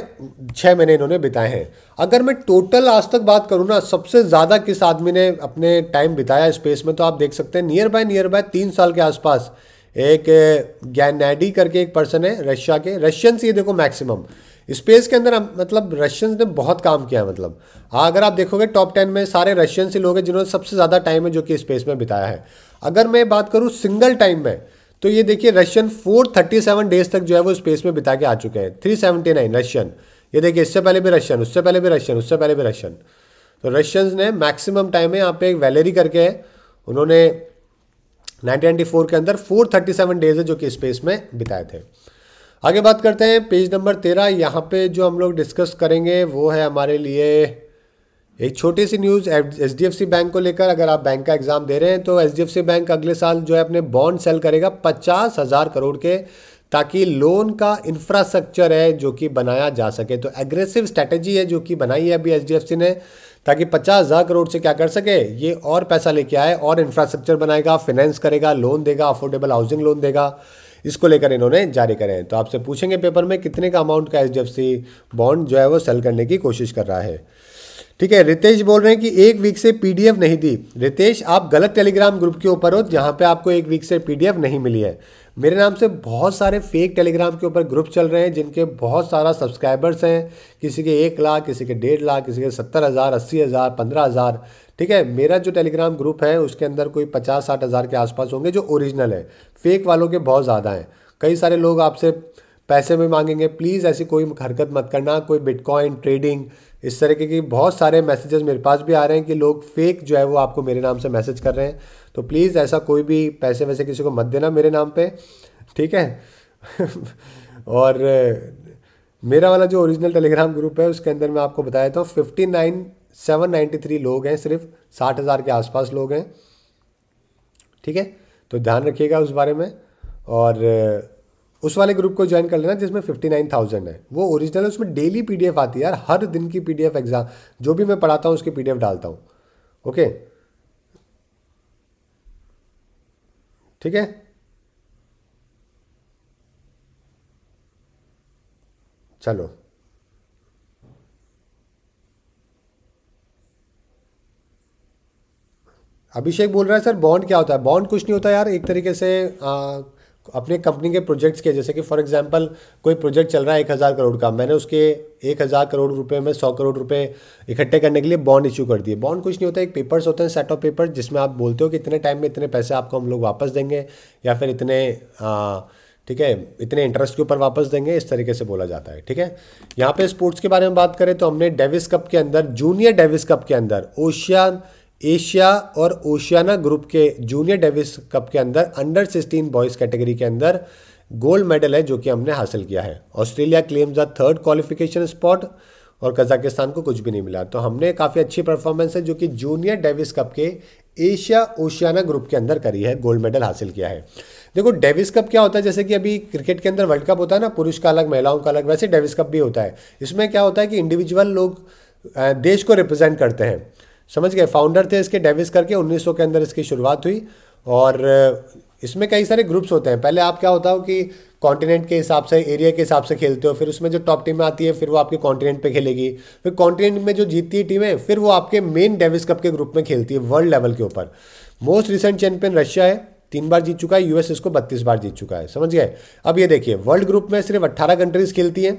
छः महीने इन्होंने बिताए हैं अगर मैं टोटल आज तक बात करूँ ना सबसे ज़्यादा किस आदमी ने अपने टाइम बिताया स्पेस में तो आप देख सकते हैं नियर बाय नियर बाय तीन साल के आसपास एक गैनैडी करके एक पर्सन है रशिया के रशियंस ये देखो मैक्सिमम स्पेस के अंदर मतलब रशियंस ने बहुत काम किया है मतलब हाँ अगर आप देखोगे टॉप टेन में सारे रशियंस ही लोग हैं जिन्होंने सबसे ज़्यादा टाइम है जो कि स्पेस में बिताया है अगर मैं बात करूँ सिंगल टाइम में तो ये देखिए रशियन 437 डेज तक जो है वो स्पेस में बिता के आ चुके हैं 379 रशियन ये देखिए इससे पहले भी रशियन उससे पहले भी रशियन उससे पहले भी रशियन तो रशियंस ने मैक्सिमम टाइम में यहाँ पे एक वैलेरी करके है उन्होंने 1994 के अंदर 437 डेज है जो कि स्पेस में बिताए थे आगे बात करते हैं पेज नंबर तेरह यहाँ पे जो हम लोग डिस्कस करेंगे वो है हमारे लिए एक छोटी सी news H D F C bank को लेकर अगर आप बैंक का एग्ज़ाम दे रहे हैं तो H D F C bank अगले साल जो है अपने बॉन्ड सेल करेगा पचास हज़ार करोड़ के ताकि लोन का इंफ्रास्ट्रक्चर है जो कि बनाया जा सके तो एग्रेसिव स्ट्रेटेजी है जो कि बनाई है अभी एच डी एफ सी ने ताकि पचास हज़ार करोड़ से क्या कर सके ये और पैसा लेके आए और इंफ्रास्ट्रक्चर बनाएगा फाइनेंस करेगा लोन देगा अफोर्डेबल हाउसिंग लोन देगा इसको लेकर इन्होंने जारी करें तो आपसे पूछेंगे पेपर में कितने का अमाउंट का H D F C bond जो है वो सेल करने की कोशिश कर रहा है ठीक है रितेश बोल रहे हैं कि एक वीक से पीडीएफ नहीं दी रितेश आप गलत टेलीग्राम ग्रुप के ऊपर हो जहाँ पे आपको एक वीक से पीडीएफ नहीं मिली है मेरे नाम से बहुत सारे फेक टेलीग्राम के ऊपर ग्रुप चल रहे हैं जिनके बहुत सारा सब्सक्राइबर्स हैं किसी के एक लाख किसी के डेढ़ लाख किसी के सत्तर हज़ार अस्सी हज़ार पंद्रह हज़ार ठीक है मेरा जो टेलीग्राम ग्रुप है उसके अंदर कोई पचास साठ हज़ार के आसपास होंगे जो ओरिजिनल है फेक वालों के बहुत ज़्यादा हैं कई सारे लोग आपसे पैसे में मांगेंगे प्लीज़ ऐसी कोई हरकत मत करना कोई बिटकॉइन ट्रेडिंग इस तरीके की बहुत सारे मैसेजेस मेरे पास भी आ रहे हैं कि लोग फेक जो है वो आपको मेरे नाम से मैसेज कर रहे हैं तो प्लीज़ ऐसा कोई भी पैसे वैसे किसी को मत देना मेरे नाम पे ठीक है और मेरा वाला जो ओरिजिनल टेलीग्राम ग्रुप है उसके अंदर मैं आपको बताया था fifty nine seven ninety three लोग हैं सिर्फ साठ हज़ार के आसपास लोग हैं ठीक है तो ध्यान रखिएगा उस बारे में और उस वाले ग्रुप को ज्वाइन कर लेना जिसमें फिफ्टी नाइन थाउजेंड है वो ओरिजिनल है उसमें डेली पी आती है यार हर दिन की पी एग्ज़ाम जो भी मैं पढ़ाता हूँ उसकी पी डालता हूँ ओके ठीक है चलो अभिषेक बोल रहा है सर बॉन्ड क्या होता है बॉन्ड कुछ नहीं होता यार एक तरीके से आ, अपने कंपनी के प्रोजेक्ट्स के जैसे कि फॉर एग्जांपल कोई प्रोजेक्ट चल रहा है एक हज़ार करोड़ का मैंने उसके एक हज़ार करोड़ रुपए में सौ करोड़ रुपए इकट्ठे करने के लिए बॉन्ड इशू कर दिए बॉन्ड कुछ नहीं होता एक पेपर्स होते हैं सेट ऑफ पेपर जिसमें आप बोलते हो कि इतने टाइम में इतने पैसे आपको हम लोग वापस देंगे या फिर इतने ठीक है इतने इंटरेस्ट के ऊपर वापस देंगे इस तरीके से बोला जाता है ठीक है यहाँ पे स्पोर्ट्स के बारे में बात करें तो हमने डेविस कप के अंदर जूनियर डेविस कप के अंदर ओशिया एशिया और ओशियाना ग्रुप के जूनियर डेविस कप के अंदर अंडर सिक्सटीन बॉयज़ कैटेगरी के अंदर गोल्ड मेडल है जो कि हमने हासिल किया है Australia claims the third qualification spot और कजाकिस्तान को कुछ भी नहीं मिला तो हमने काफ़ी अच्छी परफॉर्मेंस है जो कि जूनियर डेविस कप के एशिया ओशियाना ग्रुप के अंदर करी है गोल्ड मेडल हासिल किया है देखो डेविस कप क्या होता है जैसे कि अभी क्रिकेट के अंदर वर्ल्ड कप होता है ना पुरुष का अलग महिलाओं का अलग वैसे डेविस कप भी होता है इसमें क्या होता है कि इंडिविजुअल लोग देश को रिप्रेजेंट करते हैं समझ गए फाउंडर थे इसके डेविस करके 1900 के अंदर इसकी शुरुआत हुई और इसमें कई सारे ग्रुप्स होते हैं पहले आप क्या होता हो कि कॉन्टिनेंट के हिसाब से एरिया के हिसाब से खेलते हो फिर उसमें जो टॉप टीम आती है फिर वो आपके कॉन्टिनेंट पे खेलेगी फिर कॉन्टिनेंट में जो जीतती है टीमें फिर वो आपके मेन डेविस कप के ग्रुप में खेलती है वर्ल्ड लेवल के ऊपर मोस्ट रिसेंट चैंपियन रशिया है तीन बार जीत चुका है यूएस इसको बत्तीस बार जीत चुका है समझ गए अब ये देखिए वर्ल्ड ग्रुप में सिर्फ अट्ठारह कंट्रीज खेलती हैं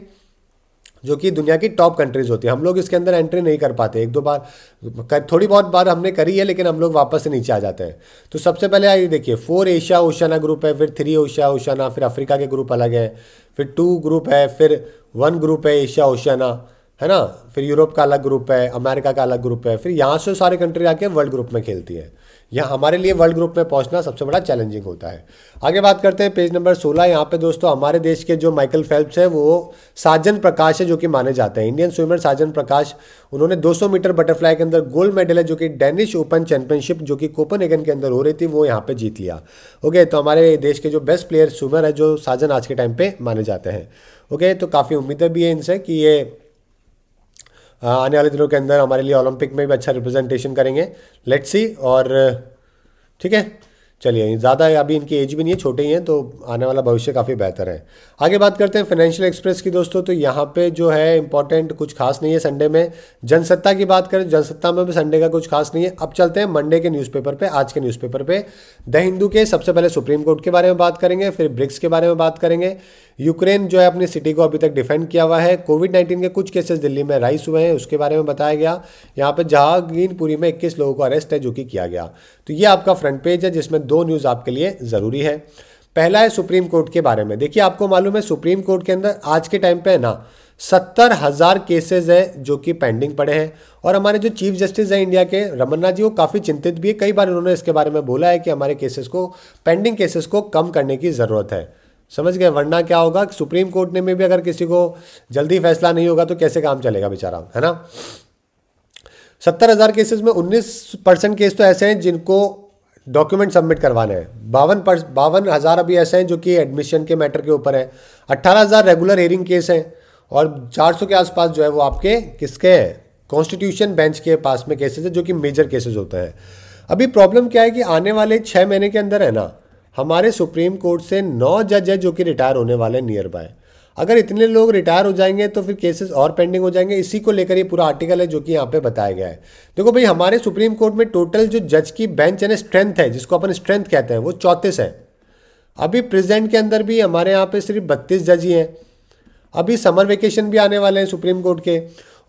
जो कि दुनिया की टॉप कंट्रीज होती है हम लोग इसके अंदर एंट्री नहीं कर पाते एक दो बार थोड़ी बहुत बार हमने करी है लेकिन हम लोग वापस से नीचे आ जाते हैं तो सबसे पहले आइए देखिए फोर एशिया ओशाना ग्रुप है फिर थ्री ओशिया ओशाना फिर अफ्रीका के ग्रुप अलग है फिर टू ग्रुप है फिर वन ग्रुप है एशिया ओशाना है ना फिर यूरोप का अलग ग्रुप है अमेरिका का अलग ग्रुप है फिर यहाँ से सारे कंट्री आके वर्ल्ड ग्रुप में खेलती है यहाँ हमारे लिए वर्ल्ड ग्रुप में पहुँचना सबसे बड़ा चैलेंजिंग होता है आगे बात करते हैं पेज नंबर सोलह यहाँ पे दोस्तों हमारे देश के जो माइकल फेल्प्स है वो साजन प्रकाश है जो कि माने जाते हैं इंडियन स्विमर साजन प्रकाश उन्होंने 200 मीटर बटरफ्लाई के अंदर गोल्ड मेडल है जो कि डेनिश ओपन चैंपियनशिप जो कि कोपन के अंदर हो रही थी वो यहाँ पर जीत लिया ओके तो हमारे देश के जो बेस्ट प्लेयर स्विमर है जो साजन आज के टाइम पर माने जाते हैं ओके तो काफ़ी उम्मीदें भी है इनसे कि ये हाँ, आने वाले दिनों के अंदर हमारे लिए ओलंपिक में भी अच्छा रिप्रेजेंटेशन करेंगे लेट्स सी और ठीक है चलिए ज़्यादा अभी इनकी एज भी नहीं है छोटे ही हैं तो आने वाला भविष्य काफ़ी बेहतर है आगे बात करते हैं फाइनेंशियल एक्सप्रेस की दोस्तों तो यहाँ पे जो है इंपॉर्टेंट कुछ खास नहीं है संडे में जनसत्ता की बात करें जनसत्ता में भी संडे का कुछ खास नहीं है अब चलते हैं मंडे के न्यूज़पेपर पे आज के न्यूज़पेपर पे द हिंदू के सबसे पहले सुप्रीम कोर्ट के बारे में बात करेंगे फिर ब्रिक्स के बारे में बात करेंगे यूक्रेन जो है अपनी सिटी को अभी तक डिफेंड किया हुआ है कोविड नाइन्टीन के कुछ केसेस दिल्ली में राइस हुए हैं उसके बारे में बताया गया यहाँ पर जहांगीरपुरी में इक्कीस लोगों को अरेस्ट है जो कि किया गया तो ये आपका फ्रंट पेज है जिसमें दो न्यूज़ आपके लिए ज़रूरी है पहला है सुप्रीम कोर्ट के बारे में देखिए आपको मालूम है सुप्रीम कोर्ट के अंदर आज के टाइम पे है ना सत्तर हज़ार केसेज है जो कि पेंडिंग पड़े हैं और हमारे जो चीफ जस्टिस हैं इंडिया के रमन्ना जी वो काफ़ी चिंतित भी है कई बार उन्होंने इसके बारे में बोला है कि हमारे केसेस को पेंडिंग केसेस को कम करने की ज़रूरत है समझ गए वरना क्या होगा सुप्रीम कोर्ट ने में भी अगर किसी को जल्दी फैसला नहीं होगा तो कैसे काम चलेगा बेचारा है ना सत्तर हज़ार केसेस में उन्नीस परसेंट केस तो ऐसे हैं जिनको डॉक्यूमेंट सबमिट करवाने हैं बावन पर बावन हज़ार अभी ऐसे हैं जो कि एडमिशन के मैटर के ऊपर है अट्ठारह हज़ार रेगुलर हेयरिंग केस हैं और सौ के आसपास जो है वो आपके किसके हैं कॉन्स्टिट्यूशन बेंच के पास में केसेस है जो कि मेजर केसेस होते हैं अभी प्रॉब्लम क्या है कि आने वाले छः महीने के अंदर है ना हमारे सुप्रीम कोर्ट से नौ जज है जो कि रिटायर होने वाले नियर बाय अगर इतने लोग रिटायर हो जाएंगे तो फिर केसेस और पेंडिंग हो जाएंगे इसी को लेकर ये पूरा आर्टिकल है जो कि यहाँ पे बताया गया है देखो भाई हमारे सुप्रीम कोर्ट में टोटल जो जज की बेंच है ना स्ट्रेंथ है जिसको अपन स्ट्रेंथ कहते हैं वो चौंतीस है अभी प्रेजेंट के अंदर भी हमारे यहाँ पे सिर्फ बत्तीस जज ही हैं अभी समर वेकेशन भी आने वाले हैं सुप्रीम कोर्ट के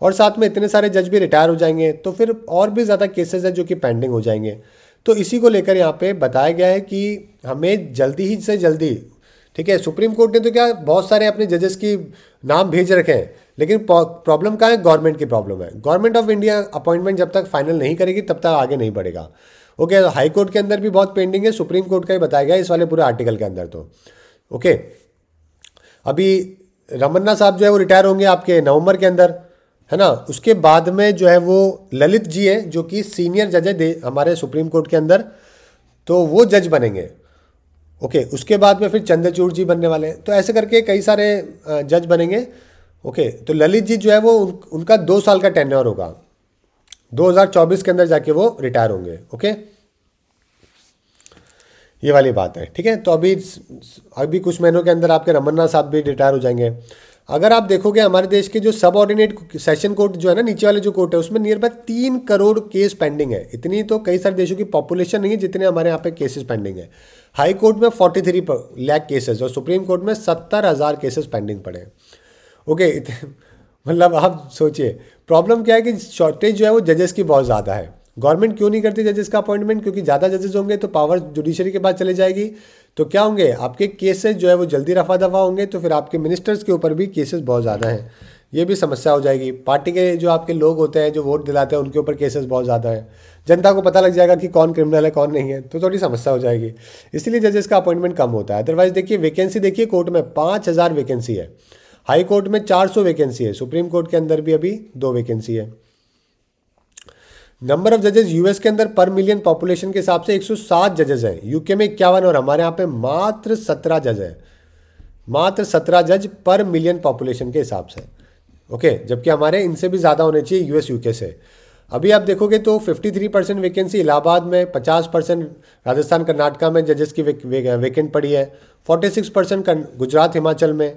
और साथ में इतने सारे जज भी रिटायर हो जाएंगे तो फिर और भी ज़्यादा केसेज हैं जो कि पेंडिंग हो जाएंगे तो इसी को लेकर यहाँ पे बताया गया है कि हमें जल्दी ही से जल्दी ठीक है सुप्रीम कोर्ट ने तो क्या बहुत सारे अपने जजेस की नाम भेज रखे हैं लेकिन प्रॉब्लम का है गवर्नमेंट की प्रॉब्लम है गवर्नमेंट ऑफ इंडिया अपॉइंटमेंट जब तक फाइनल नहीं करेगी तब तक आगे नहीं बढ़ेगा ओके okay, तो हाई कोर्ट के अंदर भी बहुत पेंडिंग है सुप्रीम कोर्ट का ही बताया गया इस वाले पूरे आर्टिकल के अंदर तो ओके okay, अभी रमन्ना साहब जो है वो रिटायर होंगे आपके नवंबर के अंदर है ना उसके बाद में जो है वो ललित जी हैं जो कि सीनियर जज है हमारे सुप्रीम कोर्ट के अंदर तो वो जज बनेंगे ओके उसके बाद में फिर चंद्रचूड़ जी बनने वाले हैं तो ऐसे करके कई सारे जज बनेंगे ओके तो ललित जी जो है वो उन, उनका दो साल का टेन्योर होगा 2024 के अंदर जाके वो रिटायर होंगे ओके ये वाली बात है ठीक है तो अभी अभी कुछ महीनों के अंदर आपके रमन्ना साहब भी रिटायर हो जाएंगे अगर आप देखोगे हमारे देश के जो सब ऑर्डिनेट सेशन कोर्ट जो है ना नीचे वाले जो कोर्ट है उसमें नियर बाय तीन करोड़ केस पेंडिंग है इतनी तो कई सारे देशों की पॉपुलेशन नहीं है जितने हमारे यहाँ पे केसेस पेंडिंग है हाई कोर्ट में फोर्टी थ्री लैक केसेस और सुप्रीम कोर्ट में सत्तर हज़ार केसेस पेंडिंग पड़े ओके मतलब आप सोचिए प्रॉब्लम क्या है कि शॉर्टेज जो है वो जजेस की बहुत ज़्यादा है गवर्नमेंट क्यों नहीं करती जजेस का अपॉइंटमेंट क्योंकि ज़्यादा जजेस होंगे तो पावर जुडिशरी के पास चले जाएगी तो क्या होंगे आपके केसेस जो है वो जल्दी रफा दफा होंगे तो फिर आपके मिनिस्टर्स के ऊपर भी केसेस बहुत ज़्यादा हैं ये भी समस्या हो जाएगी पार्टी के जो आपके लोग होते हैं जो वोट दिलाते हैं उनके ऊपर केसेस बहुत ज़्यादा है जनता को पता लग जाएगा कि कौन क्रिमिनल है कौन नहीं है तो थोड़ी समस्या हो जाएगी इसीलिए जजेस का अपॉइंटमेंट कम होता है अदरवाइज देखिए वैकेंसी देखिए कोर्ट में पाँच हज़ार वैकेंसी है हाई कोर्ट में चार सौ वैकेंसी है सुप्रीम कोर्ट के अंदर भी अभी दो वैकेंसी है नंबर ऑफ जजेस यूएस के अंदर पर मिलियन पॉपुलेशन के हिसाब से 107 जजेस हैं यूके में इक्यावन और हमारे यहाँ पे मात्र 17 जज हैं मात्र 17 जज पर मिलियन पॉपुलेशन के हिसाब से ओके जबकि हमारे इनसे भी ज़्यादा होने चाहिए यूएस यूके से अभी आप देखोगे तो 53 परसेंट वैकेंसी इलाहाबाद में 50 परसेंट राजस्थान कर्नाटका में जजेस की वैकेंट वेकेंट पड़ी है 46 परसेंट गुजरात हिमाचल में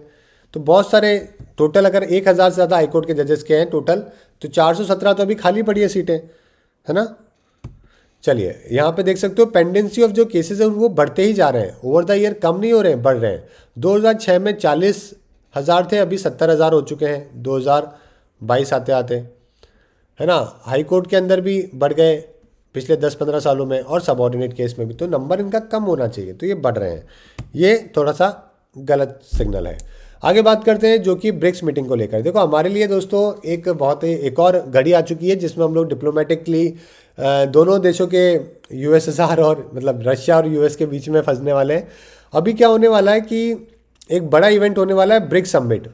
तो बहुत सारे टोटल अगर 1000 से ज़्यादा हाईकोर्ट के जजेस के हैं टोटल तो 417 तो अभी खाली पड़ी है सीटें है ना चलिए यहाँ पे देख सकते हो पेंडेंसी ऑफ जो केसेस हैं वो बढ़ते ही जा रहे हैं ओवर द ईयर कम नहीं हो रहे हैं बढ़ रहे हैं 2006 में चालीस हज़ार थे अभी सत्तर हज़ार हो चुके हैं 2022 आते आते है ना हाई कोर्ट के अंदर भी बढ़ गए पिछले 10-15 सालों में और सबॉर्डिनेट केस में भी तो नंबर इनका कम होना चाहिए तो ये बढ़ रहे हैं ये थोड़ा सा गलत सिग्नल है आगे बात करते हैं जो कि ब्रिक्स मीटिंग को लेकर देखो हमारे लिए दोस्तों एक बहुत एक और घड़ी आ चुकी है जिसमें हम लोग डिप्लोमेटिकली दोनों देशों के यूएसएसआर और मतलब रशिया और यूएस के बीच में फंसने वाले हैं अभी क्या होने वाला है कि एक बड़ा इवेंट होने वाला है ब्रिक्स समिट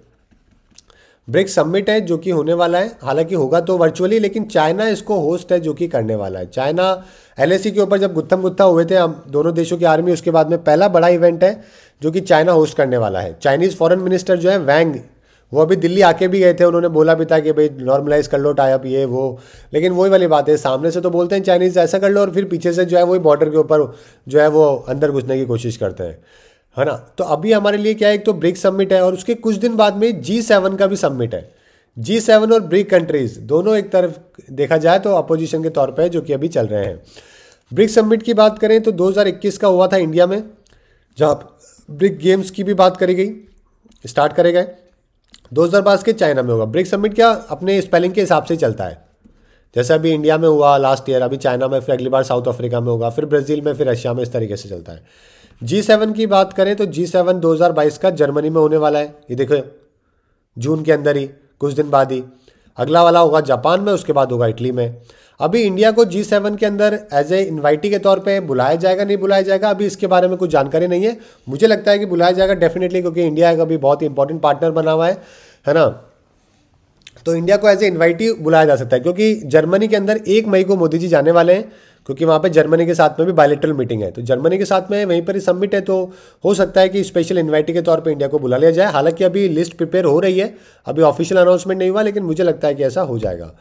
ब्रिक्स समिट है जो कि होने वाला है हालांकि होगा तो वर्चुअली लेकिन चाइना इसको होस्ट है जो कि करने वाला है चाइना एलएसी के ऊपर जब गुत्थम गुत्था हुए थे हम दोनों देशों की आर्मी उसके बाद में पहला बड़ा इवेंट है जो कि चाइना होस्ट करने वाला है चाइनीज़ फॉरेन मिनिस्टर जो है वैंग वो अभी दिल्ली आके भी गए थे उन्होंने बोला भी था कि भाई नॉर्मलाइज कर लो टाइप ये वो लेकिन वही वाली बात है सामने से तो बोलते हैं चाइनीज़ ऐसा कर लो और फिर पीछे से जो है वही बॉर्डर के ऊपर जो है वो अंदर घुसने की कोशिश करते हैं है ना तो अभी हमारे लिए क्या है एक तो ब्रिक्स सबमिट है और उसके कुछ दिन बाद में जी सेवन का भी सबमिट है जी सेवन और ब्रिक कंट्रीज़ दोनों एक तरफ देखा जाए तो अपोजिशन के तौर पर जो कि अभी चल रहे हैं ब्रिक्स सबमिट की बात करें तो 2021 का हुआ था इंडिया में जहाँ ब्रिक गेम्स की भी बात करी गई स्टार्ट करे गए दो हज़ार बाईस के चाइना में होगा ब्रिक समिट क्या अपने स्पेलिंग के हिसाब से चलता है जैसे अभी इंडिया में हुआ लास्ट ईयर अभी चाइना में फिर अगली बार साउथ अफ्रीका में होगा फिर ब्राज़ील में फिर रशिया में इस तरीके से चलता है जी सेवन की बात करें तो जी सेवन दो हज़ार बाईस का जर्मनी में होने वाला है ये देखो जून के अंदर ही कुछ दिन बाद ही अगला वाला होगा जापान में उसके बाद होगा इटली में अभी इंडिया को जी सेवन के अंदर एज ए इन्वाइटी के तौर पे बुलाया जाएगा नहीं बुलाया जाएगा अभी इसके बारे में कुछ जानकारी नहीं है मुझे लगता है कि बुलाया जाएगा डेफिनेटली क्योंकि इंडिया का अभी बहुत ही इंपॉर्टेंट पार्टनर बना हुआ है है ना तो इंडिया को एज ए इन्वाइटी बुलाया जा सकता है क्योंकि जर्मनी के अंदर एक मई को मोदी जी जाने वाले हैं क्योंकि वहाँ पे जर्मनी के साथ में भी बायलेटरल मीटिंग है तो जर्मनी के साथ में वहीं पर ही सबमिट है तो हो सकता है कि स्पेशल इन्वाइटी के तौर पर इंडिया को बुला लिया जाए हालांकि अभी लिस्ट प्रिपेयर हो रही है अभी ऑफिशियल अनाउंसमेंट नहीं हुआ लेकिन मुझे लगता है कि ऐसा हो जाएगा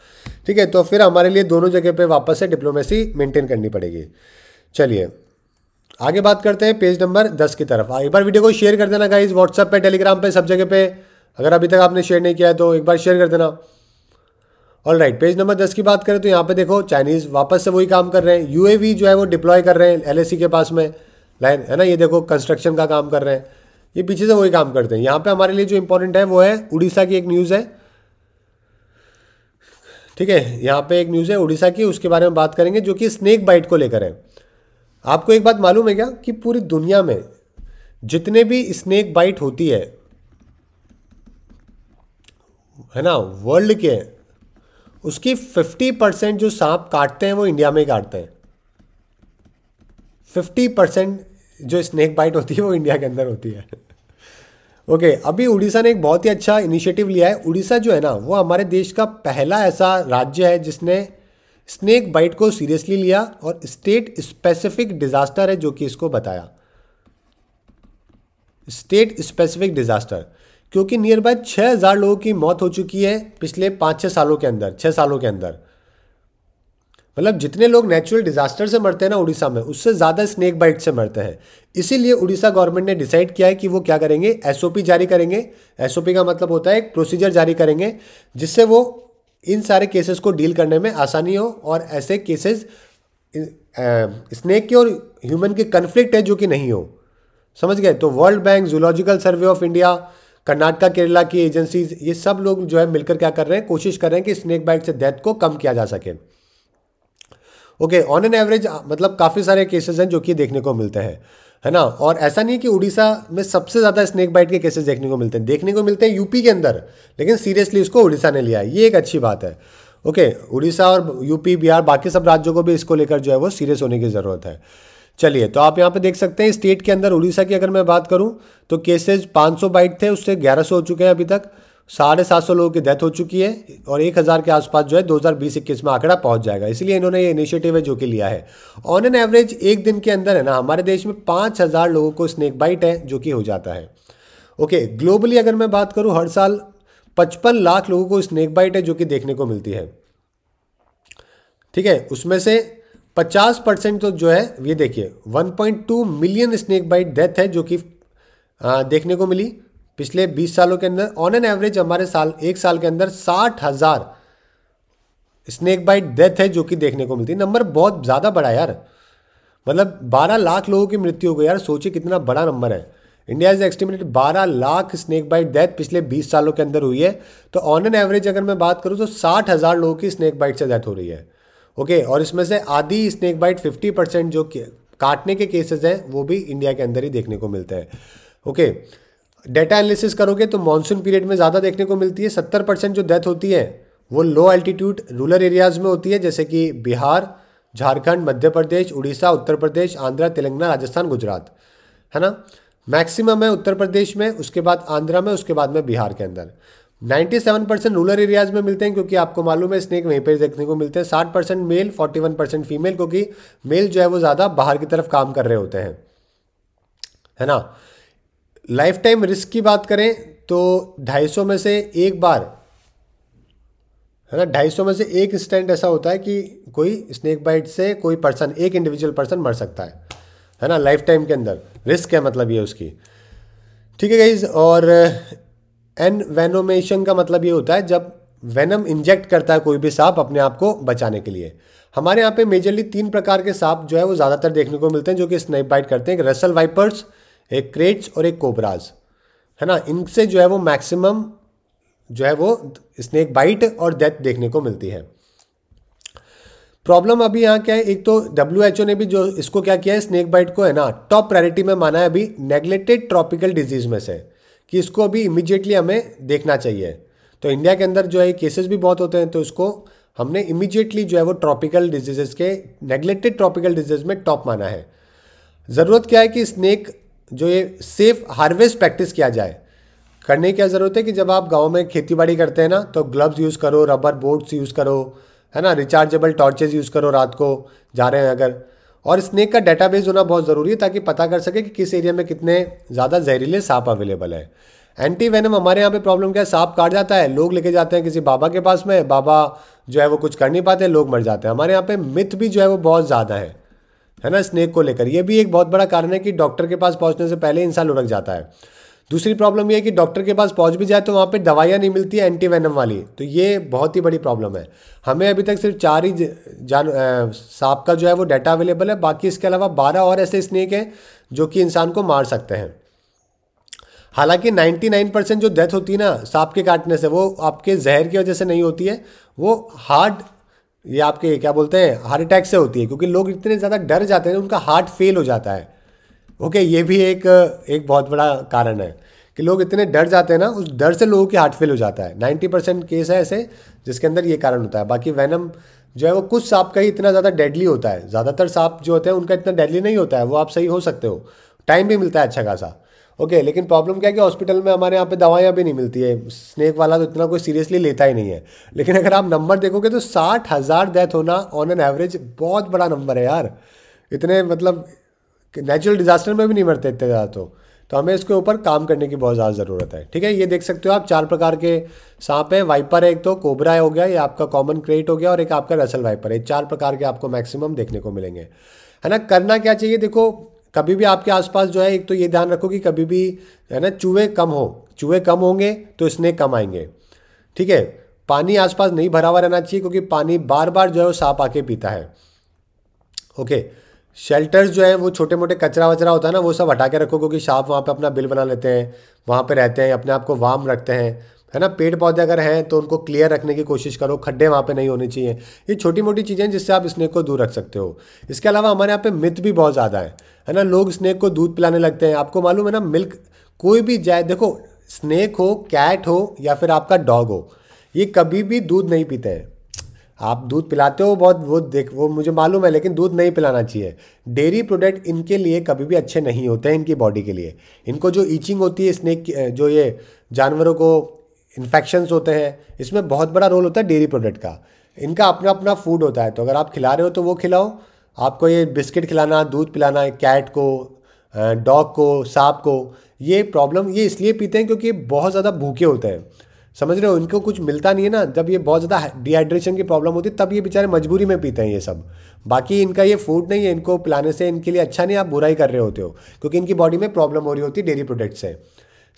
ठीक है तो फिर हमारे लिए दोनों जगह पर वापस से डिप्लोमेसी मेंटेन करनी पड़ेगी चलिए आगे बात करते हैं पेज नंबर दस की तरफ एक बार वीडियो को शेयर कर देना गाइज व्हाट्सएप पे टेलीग्राम पे सब जगह पे अगर अभी तक आपने शेयर नहीं किया है तो एक बार शेयर कर देना ऑल राइट पेज नंबर दस की बात करें तो यहाँ पे देखो चाइनीज़ वापस से वही काम कर रहे हैं यूएवी जो है वो डिप्लॉय कर रहे हैं एलएसी के पास में लाइन है ना ये देखो कंस्ट्रक्शन का काम कर रहे हैं ये पीछे से वही काम करते हैं यहाँ पे हमारे लिए जो इंपॉर्टेंट है वो है उड़ीसा की एक न्यूज़ है ठीक है यहाँ पे एक न्यूज़ है उड़ीसा की उसके बारे में बात करेंगे जो कि स्नेक बाइट को लेकर है आपको एक बात मालूम है क्या कि पूरी दुनिया में जितने भी स्नेक बाइट होती है है ना वर्ल्ड के उसकी फिफ्टी परसेंट जो सांप काटते हैं वो इंडिया में ही काटते हैं फिफ्टी परसेंट जो स्नेक बाइट होती है वो इंडिया के अंदर होती है ओके okay, अभी उड़ीसा ने एक बहुत ही अच्छा इनिशिएटिव लिया है उड़ीसा जो है ना वो हमारे देश का पहला ऐसा राज्य है जिसने स्नेक बाइट को सीरियसली लिया और स्टेट स्पेसिफिक डिजास्टर है जो कि इसको बताया स्टेट स्पेसिफिक डिजास्टर क्योंकि नियर बाय छः हज़ार लोगों की मौत हो चुकी है पिछले पाँच छः सालों के अंदर छः सालों के अंदर मतलब जितने लोग नेचुरल डिजास्टर से मरते हैं ना उड़ीसा में उससे ज़्यादा स्नेक बाइट से मरते हैं इसीलिए उड़ीसा गवर्नमेंट ने डिसाइड किया है कि वो क्या करेंगे एस जारी करेंगे एस का मतलब होता है एक प्रोसीजर जारी करेंगे जिससे वो इन सारे केसेस को डील करने में आसानी हो और ऐसे केसेस स्नेक के और ह्यूमन के कन्फ्लिक्ट है जो कि नहीं हो समझ गए तो World Bank Zoological Survey of India Karnataka Kerala की एजेंसीज ये सब लोग जो है मिलकर क्या कर रहे हैं कोशिश कर रहे हैं कि स्नेक बाइट से डेथ को कम किया जा सके ओके ऑन एन एवरेज मतलब काफ़ी सारे केसेस हैं जो कि देखने को मिलते हैं है ना और ऐसा नहीं कि उड़ीसा में सबसे ज़्यादा स्नेक बाइट के केसेस देखने को मिलते हैं देखने को मिलते हैं यूपी के अंदर लेकिन सीरियसली इसको उड़ीसा ने लिया है ये एक अच्छी बात है ओके उड़ीसा और यूपी बिहार बाकी सब राज्यों को भी इसको लेकर जो है वो सीरियस होने की ज़रूरत है चलिए तो आप यहाँ पे देख सकते हैं स्टेट के अंदर उड़ीसा की अगर मैं बात करूँ तो केसेज पाँच बाइट थे उससे ग्यारह हो चुके हैं अभी तक साढ़े सात सौ लोगों की डेथ हो चुकी है और एक हज़ार के आसपास जो है दो हज़ार बीस इक्कीस में आंकड़ा पहुंच जाएगा इसलिए इन्होंने ये इनिशिएटिव है जो कि लिया है ऑन एन एवरेज एक दिन के अंदर है ना हमारे देश में पाँच हज़ार लोगों को स्नेक बाइट है जो कि हो जाता है ओके ग्लोबली अगर मैं बात करूँ हर साल पचपन लाख लोगों को स्नेक बाइट है जो कि देखने को मिलती है ठीक है उसमें से 50 परसेंट तो जो है ये देखिए 1.2 मिलियन स्नेक बाइट डेथ है जो कि देखने को मिली पिछले 20 सालों के अंदर ऑन एन एवरेज हमारे साल एक साल के अंदर साठ हज़ार स्नेक बाइट डेथ है जो कि देखने को मिलती नंबर बहुत ज़्यादा बड़ा यार मतलब 12 लाख लोगों की मृत्यु हो गई यार सोचिए कितना बड़ा नंबर है India is estimated 12 lakh snake bite death पिछले 20 सालों के अंदर हुई है तो ऑन एन एवरेज अगर मैं बात करूँ तो साठ हज़ार लोगों की स्नेक बाइट से डेथ हो रही है ओके और इसमें से आधी स्नेक बाइट फिफ्टी परसेंट जो काटने के केसेस हैं वो भी इंडिया के अंदर ही देखने को मिलते हैं ओके डेटा एनालिसिस करोगे तो मानसून पीरियड में ज़्यादा देखने को मिलती है सत्तर परसेंट जो डेथ होती है वो लो एल्टीट्यूड रूरल एरियाज़ में होती है जैसे कि बिहार झारखंड मध्य प्रदेश उड़ीसा उत्तर प्रदेश आंध्रा तेलंगाना राजस्थान गुजरात है ना मैक्सिमम है उत्तर प्रदेश में उसके बाद आंध्रा में उसके बाद में बिहार के अंदर 97 परसेंट रूरल एरियाज में मिलते हैं क्योंकि आपको मालूम है स्नेक वहीं पर देखने को मिलते हैं 60 परसेंट मेल 41 परसेंट फीमेल क्योंकि मेल जो है वो ज़्यादा बाहर की तरफ काम कर रहे होते हैं है ना लाइफ टाइम रिस्क की बात करें तो 250 में से एक बार है ना 250 में से एक इंस्टेंट ऐसा होता है कि कोई स्नेक बाइट से कोई पर्सन एक इंडिविजुअल पर्सन मर सकता है है ना लाइफ टाइम के अंदर रिस्क है मतलब ये उसकी ठीक है गाइज और एंड वेनोमेशन का मतलब ये होता है जब वेनम इंजेक्ट करता है कोई भी सांप अपने आप को बचाने के लिए हमारे यहाँ पे मेजरली तीन प्रकार के सांप जो है वो ज़्यादातर देखने को मिलते हैं जो कि स्नैप बाइट करते हैं एक रसल वाइपर्स एक क्रेट्स और एक कोबराज है ना इनसे जो है वो मैक्सिमम जो है वो स्नैक बाइट और डेथ देखने को मिलती है प्रॉब्लम अभी यहाँ क्या है एक तो डब्ल्यू ने भी जो इसको क्या किया है स्नैक बाइट को है ना टॉप प्रायोरिटी में माना है अभी नेग्लेक्टेड ट्रॉपिकल डिजीज़ में से कि इसको अभी इमिजिएटली हमें देखना चाहिए तो इंडिया के अंदर जो है केसेस भी बहुत होते हैं तो इसको हमने इमिजिएटली जो है वो ट्रॉपिकल डिजीजेस के नेग्लेक्टेड ट्रॉपिकल डिजीज में टॉप माना है ज़रूरत क्या है कि स्नेक जो ये सेफ हार्वेस्ट प्रैक्टिस किया जाए करने की क्या ज़रूरत है कि जब आप गांव में खेती बाड़ी करते हैं ना तो ग्लव्स यूज़ करो रबर बोर्ड्स यूज़ करो है ना रिचार्जेबल टॉर्चेज यूज़ करो रात को जा रहे हैं अगर और स्नेक का डेटाबेस होना बहुत ज़रूरी है ताकि पता कर सके कि किस एरिया में कितने ज़्यादा जहरीले सांप अवेलेबल है एंटी वेनम हमारे यहाँ पे प्रॉब्लम क्या है सांप काट जाता है लोग लेके जाते हैं किसी बाबा के पास में बाबा जो है वो कुछ कर नहीं पाते लोग मर जाते हैं हमारे यहाँ पे मिथ भी जो है वो बहुत ज़्यादा है है ना स्नेक को लेकर ये भी एक बहुत बड़ा कारण है कि डॉक्टर के पास पहुँचने से पहले इंसान लुढ़क जाता है दूसरी प्रॉब्लम यह है कि डॉक्टर के पास पहुंच भी जाए तो वहाँ पे दवाइयाँ नहीं मिलती है एंटीवेनम वाली तो ये बहुत ही बड़ी प्रॉब्लम है हमें अभी तक सिर्फ चार ही जान सांप का जो है वो डाटा अवेलेबल है बाकी इसके अलावा बारह और ऐसे स्नेक हैं जो कि इंसान को मार सकते हैं हालांकि 99 परसेंट जो डेथ होती है ना सांप के काटने से वो आपके जहर की वजह से नहीं होती है वो हार्ट ये आपके क्या बोलते हैं हार्ट अटैक से होती है क्योंकि लोग इतने ज़्यादा डर जाते हैं उनका हार्ट फेल हो जाता है ओके ये भी एक एक बहुत बड़ा कारण है कि लोग इतने डर जाते हैं ना उस डर से लोगों की हार्ट फेल हो जाता है नाइन्टी परसेंट केस है ऐसे जिसके अंदर ये कारण होता है बाकी वैनम जो है वो कुछ सांप का ही इतना ज़्यादा डेडली होता है ज़्यादातर सांप जो होते हैं उनका इतना डेडली नहीं होता है वो आप सही हो सकते हो टाइम भी मिलता है अच्छा खासा ओके लेकिन प्रॉब्लम क्या है कि हॉस्पिटल में हमारे यहाँ पे दवाइयाँ भी नहीं मिलती है स्नेक वाला तो इतना कोई सीरियसली लेता ही नहीं है लेकिन अगर आप नंबर देखोगे तो साठ हज़ार डेथ होना ऑन एन एवरेज बहुत बड़ा नंबर है यार इतने मतलब नेचुरल डिजास्टर में भी नहीं मरते इतने ज़्यादा तो तो हमें इसके ऊपर काम करने की बहुत ज़्यादा ज़रूरत है ठीक है ये देख सकते हो आप चार प्रकार के सांप है वाइपर है एक तो कोबरा हो गया ये आपका कॉमन क्रेट हो गया और एक आपका रसल वाइपर है चार प्रकार के आपको मैक्सिमम देखने को मिलेंगे है ना करना क्या चाहिए देखो कभी भी आपके आसपास जो है एक तो ये ध्यान रखो कि कभी भी है ना चूहे कम हो चूहे कम होंगे तो स्नेक कम आएंगे ठीक है पानी आसपास नहीं भरा हुआ रहना चाहिए क्योंकि पानी बार बार जो है वो सांप आके पीता है ओके okay. शेल्टर्स जो है वो छोटे मोटे कचरा वचरा होता है ना वो सब हटा के रखो क्योंकि साफ वहाँ पे अपना बिल बना लेते हैं वहाँ पे रहते हैं अपने आप को वार्म रखते हैं है ना पेड़ पौधे अगर हैं तो उनको क्लियर रखने की कोशिश करो खड्डे वहाँ पे नहीं होने चाहिए ये छोटी मोटी चीज़ें हैं जिससे आप स्नेक को दूर रख सकते हो इसके अलावा हमारे यहाँ पे मिथ भी बहुत ज़्यादा है है ना लोग स्नेक को दूध पिलाने लगते हैं आपको मालूम है ना मिल्क कोई भी जाए देखो स्नेक हो कैट हो या फिर आपका डॉग हो ये कभी भी दूध नहीं पीते हैं आप दूध पिलाते हो बहुत वो देख वो मुझे मालूम है लेकिन दूध नहीं पिलाना चाहिए डेयरी प्रोडक्ट इनके लिए कभी भी अच्छे नहीं होते हैं इनकी बॉडी के लिए इनको जो ईचिंग होती है स्नैक जो ये जानवरों को इन्फेक्शंस होते हैं इसमें बहुत बड़ा रोल होता है डेयरी प्रोडक्ट का इनका अपना अपना फूड होता है तो अगर आप खिला रहे हो तो वो खिलाओ आपको ये बिस्किट खिलाना दूध पिलाना है कैट को डॉग को सांप को ये प्रॉब्लम ये इसलिए पीते हैं क्योंकि बहुत ज़्यादा भूखे होते हैं समझ रहे हो इनको कुछ मिलता नहीं है ना जब ये बहुत ज़्यादा डिहाइड्रेशन की प्रॉब्लम होती है तब ये बेचारे मजबूरी में पीते हैं ये सब बाकी इनका ये फूड नहीं है इनको पिलाने से इनके लिए अच्छा नहीं आप बुराई कर रहे होते हो क्योंकि इनकी बॉडी में प्रॉब्लम हो रही होती है डेयरी प्रोडक्ट से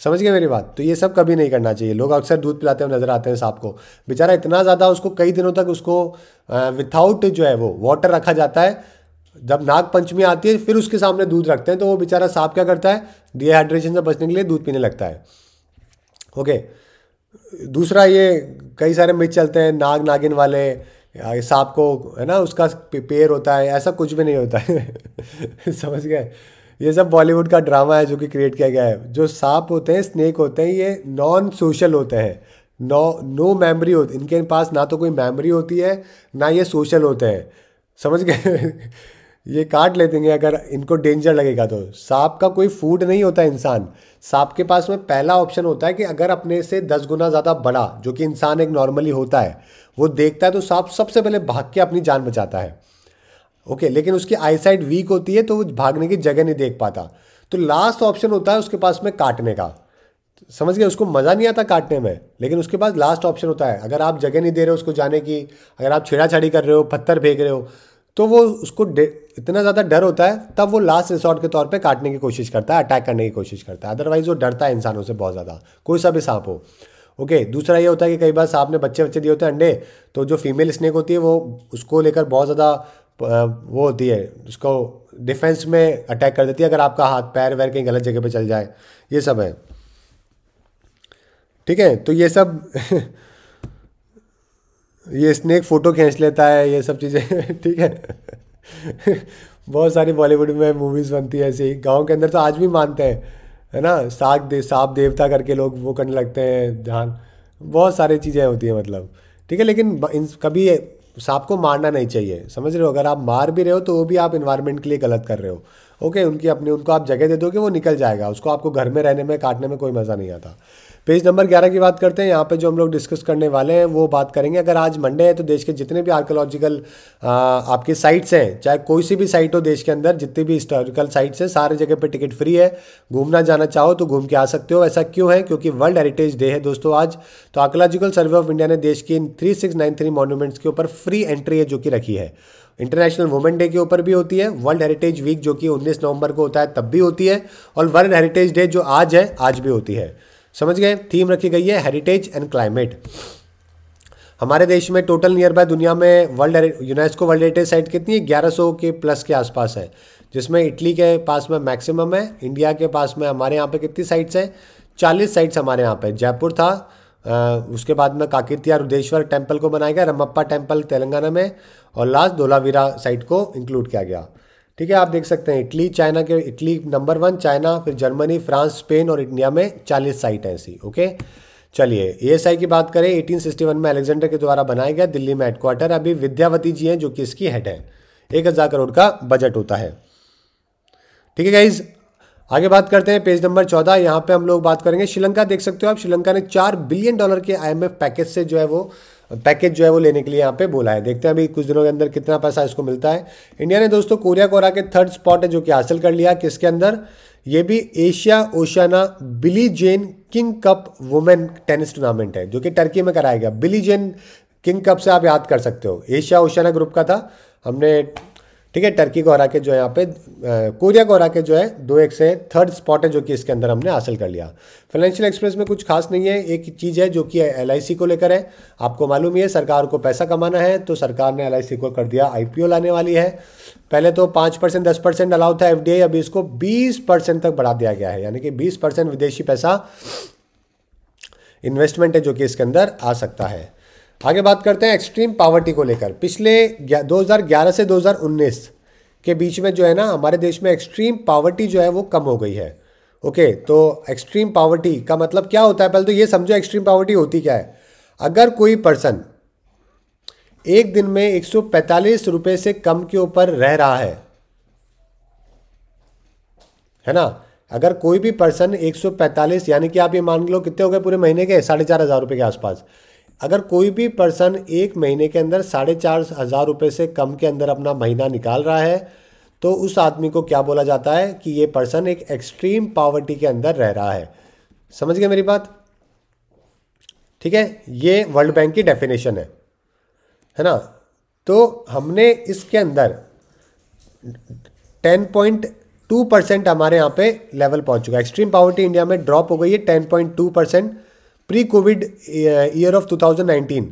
समझ गए मेरी बात तो ये सब कभी नहीं करना चाहिए लोग अक्सर दूध पिलाते हुए नजर आते हैं सांप को बेचारा इतना ज़्यादा उसको कई दिनों तक उसको विथआउट जो है वो वाटर रखा जाता है जब नाग पंचमी आती है फिर उसके सामने दूध रखते हैं तो वो बेचारा सांप क्या करता है डिहाइड्रेशन से बचने के लिए दूध पीने लगता है ओके okay. दूसरा ये कई सारे मिथ चलते हैं नाग नागिन वाले सांप को है ना उसका पेड़ होता है ऐसा कुछ भी नहीं होता है समझ गए ये सब बॉलीवुड का ड्रामा है जो कि क्रिएट किया गया है जो सांप होते हैं स्नेक होते हैं ये नॉन सोशल होते हैं नो नो मेमोरी होती इनके पास ना तो कोई मेमोरी होती है ना ये सोशल होते हैं समझ गए ये काट ले देंगे अगर इनको डेंजर लगेगा तो सांप का कोई फूड नहीं होता इंसान सांप के पास में पहला ऑप्शन होता है कि अगर अपने से दस गुना ज़्यादा बड़ा जो कि इंसान एक नॉर्मली होता है वो देखता है तो सांप सबसे पहले भाग के अपनी जान बचाता है ओके लेकिन उसकी आईसाइट वीक होती है तो वो भागने की जगह नहीं देख पाता तो लास्ट ऑप्शन होता है उसके पास में काटने का समझ गए उसको मज़ा नहीं आता काटने में लेकिन उसके पास लास्ट ऑप्शन होता है अगर आप जगह नहीं दे रहे हो उसको जाने की अगर आप छाड़ी कर रहे हो पत्थर फेंक रहे हो तो वो उसको इतना ज़्यादा डर होता है तब वो लास्ट रिसोर्ट के तौर पे काटने की कोशिश करता है अटैक करने की कोशिश करता है अदरवाइज़ वो डरता है इंसानों से बहुत ज़्यादा कोई सा भी सांप हो ओके okay, दूसरा ये होता है कि कई बार सांप ने बच्चे बच्चे दिए होते हैं अंडे तो जो फीमेल स्नेक होती है वो उसको लेकर बहुत ज़्यादा वो होती है उसको डिफेंस में अटैक कर देती है अगर आपका हाथ पैर वैर कहीं गलत जगह पर चल जाए ये सब है ठीक है तो ये सब ये स्नैक फ़ोटो खींच लेता है ये सब चीज़ें ठीक है बहुत सारी बॉलीवुड में मूवीज़ बनती है ऐसी गांव के अंदर तो आज भी मानते हैं है ना साग दे सांप देवता करके लोग वो करने लगते हैं ध्यान बहुत सारी चीज़ें होती हैं मतलब ठीक है लेकिन इन कभी सांप को मारना नहीं चाहिए समझ रहे हो अगर आप मार भी रहे हो तो वो भी आप इन्वायरमेंट के लिए गलत कर रहे हो ओके उनकी अपनी उनको आप जगह दे दोगे वो निकल जाएगा उसको आपको घर में रहने में काटने में कोई मज़ा नहीं आता पेज नंबर ग्यारह की बात करते हैं यहाँ पे जो हम लोग डिस्कस करने वाले हैं वो बात करेंगे अगर आज मंडे है तो देश के जितने भी आर्कोलॉजिकल आपके साइट्स हैं चाहे कोई सी भी साइट हो देश के अंदर जितनी भी हिस्टोरिकल साइट्स हैं सारे जगह पर टिकट फ्री है घूमना जाना चाहो तो घूम के आ सकते हो ऐसा क्यों है क्योंकि वर्ल्ड हेरिटेज डे है दोस्तों आज तो आर्कोलॉजिकल सर्वे ऑफ इंडिया ने देश की इन three six nine three monuments के ऊपर फ्री एंट्री है जो कि रखी है इंटरनेशनल वुमेन डे के ऊपर भी होती है वर्ल्ड हेरिटेज वीक जो कि 19 नवंबर को होता है तब भी होती है और वर्ल्ड हेरिटेज डे जो आज है आज भी होती है समझ गए थीम रखी गई है हेरिटेज एंड क्लाइमेट हमारे देश में टोटल नियर बाय दुनिया में world UNESCO world heritage site कितनी है ग्यारह सौ के प्लस के आसपास है जिसमें इटली के पास में मैक्सिमम है इंडिया के पास में हमारे यहाँ पे कितनी साइट्स हैं चालीस साइट्स हमारे यहाँ पे जयपुर था आ, उसके बाद में काकीर्तिया रुदेश्वर टेम्पल को बनाया गया रमप्पा टेम्पल तेलंगाना में और लास्ट धोलावीरा साइट को इंक्लूड किया गया ठीक है आप देख सकते हैं इटली चाइना के इटली नंबर वन चाइना फिर जर्मनी फ्रांस स्पेन और इंडिया में चालीस साइट है ऐसी ओके चलिए ईएसआई की बात करें 1861 में अलेक्जेंडर के द्वारा बनाया गया दिल्ली में हेडक्वार्टर अभी विद्यावती जी हैं जो कि इसकी हेड हैं एक हज़ार करोड़ का बजट होता है ठीक है गाइज आगे बात करते हैं पेज नंबर चौदह यहाँ पे हम लोग बात करेंगे श्रीलंका देख सकते हो आप श्रीलंका ने चार बिलियन डॉलर के आईएमएफ पैकेज से जो है वो पैकेज जो है वो लेने के लिए यहाँ पे बोला है देखते हैं अभी कुछ दिनों के अंदर कितना पैसा इसको मिलता है इंडिया ने दोस्तों कोरिया को हरा के थर्ड स्पॉट है जो कि हासिल कर लिया किसके अंदर ये भी Asia Oceania Billie Jean King Cup women tennis tournament है जो कि टर्की में कराया गया बिली जेन किंग कप से आप याद कर सकते हो एशिया ओशाना ग्रुप का था हमने ठीक है टर्की को हरा के जो है यहाँ पे कोरिया को हरा के जो है दो एक से थर्ड स्पॉट है जो कि इसके अंदर हमने हासिल कर लिया फाइनेंशियल एक्सप्रेस में कुछ खास नहीं है एक चीज़ है जो कि एल को लेकर है आपको मालूम ही है सरकार को पैसा कमाना है तो सरकार ने एल को कर दिया आई लाने वाली है पहले तो पाँच परसेंट दस परसेंट अलाउ था एफ अभी इसको बीस परसेंट तक बढ़ा दिया गया है यानी कि बीस परसेंट विदेशी पैसा इन्वेस्टमेंट है जो कि इसके अंदर आ सकता है आगे बात करते हैं एक्सट्रीम पावर्टी को लेकर पिछले 2011 से 2019 के बीच में जो है ना हमारे देश में एक्सट्रीम पावर्टी जो है वो कम हो गई है ओके तो एक्सट्रीम पावर्टी का मतलब क्या होता है पहले तो ये समझो एक्सट्रीम पावर्टी होती क्या है अगर कोई पर्सन एक दिन में एक रुपए से कम के ऊपर रह रहा है है ना अगर कोई भी पर्सन 145 यानी कि आप ये मान लो कितने हो गए पूरे महीने के साढ़े चार हज़ार रुपये के आसपास अगर कोई भी पर्सन एक महीने के अंदर साढ़े चार हज़ार रुपये से कम के अंदर अपना महीना निकाल रहा है तो उस आदमी को क्या बोला जाता है कि ये पर्सन एक एक्सट्रीम पावर्टी के अंदर रह रहा है समझ गए मेरी बात ठीक है ये वर्ल्ड बैंक की डेफिनेशन है है ना तो हमने इसके अंदर टेन पॉइंट टू परसेंट हमारे यहाँ पे लेवल पहुँच चुका है एक्सट्रीम पावर्टी इंडिया में ड्रॉप हो गई है ten point two percent pre COVID year of 2019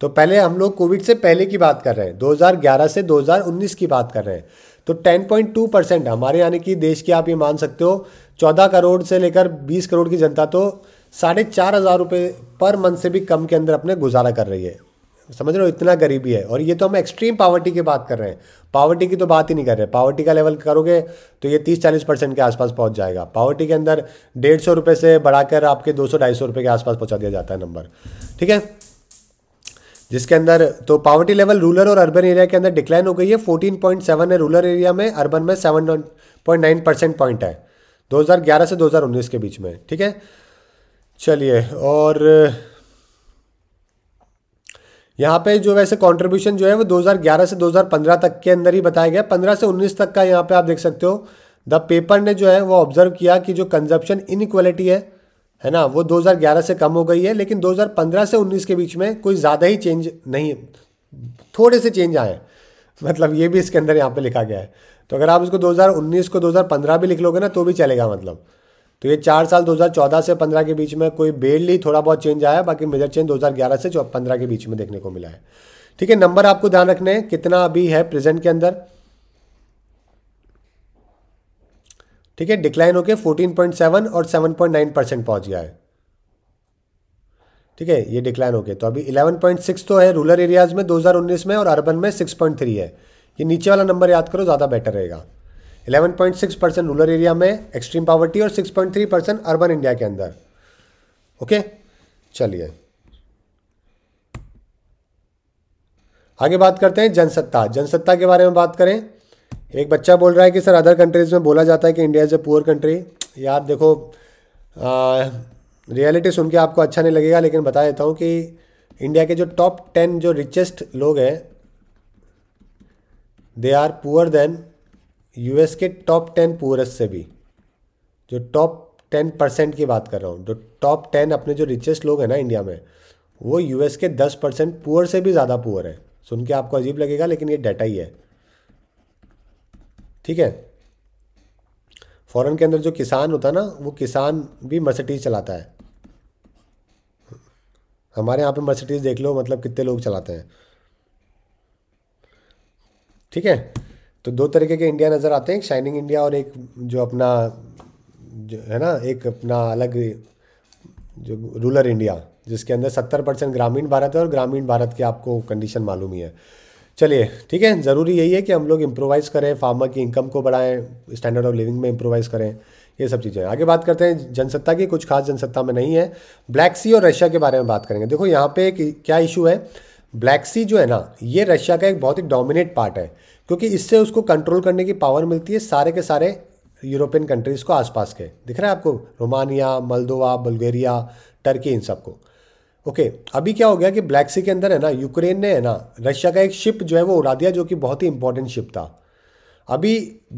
तो पहले हम लोग कोविड से पहले की बात कर रहे हैं 2011 से 2019 की बात कर रहे हैं तो 10.2 परसेंट हमारे यानी कि देश की आप ये मान सकते हो 14 करोड़ से लेकर 20 करोड़ की जनता तो साढ़े चार हज़ार रुपये पर मंथ से भी कम के अंदर अपने गुजारा कर रही है समझ रहे हो इतना गरीबी है और ये तो हम एक्सट्रीम पावर्टी की बात कर रहे हैं पावर्टी की तो बात ही नहीं कर रहे पावर्टी का लेवल करोगे तो ये तीस चालीस परसेंट के आसपास पहुंच जाएगा पावर्टी के अंदर डेढ़ सौ रुपये से बढ़ाकर आपके दो सौ ढाई सौ रुपये के आसपास पहुंचा दिया जाता है नंबर ठीक है जिसके अंदर तो पावर्टी लेवल रूरल और अर्बन एरिया के अंदर डिक्लाइन हो गई है फोर्टीन पॉइंट सेवन है रूरल एरिया में अर्बन में seven point nine percent point है ग्यारह से उन्नीस के बीच में ठीक है चलिए और यहाँ पे जो वैसे कंट्रीब्यूशन जो है वो 2011 से 2015 तक के अंदर ही बताया गया 15 से 19 तक का यहाँ पे आप देख सकते हो द पेपर ने जो है वो ऑब्जर्व किया कि जो कंजप्शन इन है है ना वो 2011 से कम हो गई है लेकिन 2015 से 19 के बीच में कोई ज़्यादा ही चेंज नहीं थोड़े से चेंज आए मतलब ये भी इसके अंदर यहाँ पे लिखा गया है तो अगर आप इसको दो को दो भी लिख लोगे ना तो भी चलेगा मतलब तो ये चार साल 2014 से 15 के बीच में कोई बेडली थोड़ा बहुत चेंज आया बाकी मेजर चेंज 2011 से पंद्रह के बीच में देखने को मिला है ठीक है नंबर आपको ध्यान रखने हैं कितना अभी है प्रेजेंट के अंदर ठीक है डिक्लाइन होके 14.7 और 7.9 परसेंट पहुंच गया है ठीक है ये डिक्लाइन हो गया तो अभी 11.6 तो है रूरल एरियाज़ में 2019 में और अर्बन में 6.3 है ये नीचे वाला नंबर याद करो ज़्यादा बेटर रहेगा 11.6 परसेंट रूरल एरिया में एक्सट्रीम पावर्टी और 6.3 परसेंट अर्बन इंडिया के अंदर ओके चलिए आगे बात करते हैं जनसत्ता जनसत्ता के बारे में बात करें एक बच्चा बोल रहा है कि सर अदर कंट्रीज़ में बोला जाता है कि India is a poor country यार देखो रियलिटी सुन के आपको अच्छा नहीं लगेगा लेकिन बता देता हूँ कि इंडिया के जो टॉप टेन जो रिचेस्ट लोग हैं they are poor than US के टॉप टेन पूरस से भी जो टॉप टेन परसेंट की बात कर रहा हूँ जो टॉप टेन अपने जो रिचेस्ट लोग हैं ना इंडिया में वो यूएस के दस परसेंट पुअर से भी ज़्यादा पुअर है सुन के आपको अजीब लगेगा लेकिन ये डाटा ही है ठीक है फ़ॉरन के अंदर जो किसान होता है ना वो किसान भी मर्सिडीज चलाता है हमारे यहाँ पे मर्सिडीज देख लो मतलब कितने लोग चलाते हैं ठीक है तो दो तरीके के इंडिया नज़र आते हैं एक शाइनिंग इंडिया और एक जो अपना जो है ना एक अपना अलग जो रूरल इंडिया जिसके अंदर सत्तर परसेंट ग्रामीण भारत है और ग्रामीण भारत की आपको कंडीशन मालूम ही है चलिए ठीक है ज़रूरी यही है कि हम लोग इम्प्रोवाइज़ करें फार्मर की इनकम को बढ़ाएं स्टैंडर्ड ऑफ लिविंग में इम्प्रोवाइज़ करें ये सब चीज़ें आगे बात करते हैं जनसत्ता की कुछ खास जनसत्ता में नहीं है ब्लैक सी और रशिया के बारे में बात करेंगे देखो यहाँ पे क्या इशू है ब्लैक सी जो है ना ये रशिया का एक बहुत ही डोमिनेट पार्ट है क्योंकि इससे उसको कंट्रोल करने की पावर मिलती है सारे के सारे यूरोपियन कंट्रीज़ को आसपास के दिख रहा है आपको रोमानिया मलदोवा बल्गेरिया टर्की इन सबको ओके okay, अभी क्या हो गया कि ब्लैक सी के अंदर है ना यूक्रेन ने है ना रशिया का एक शिप जो है वो उड़ा दिया जो कि बहुत ही इंपॉर्टेंट शिप था अभी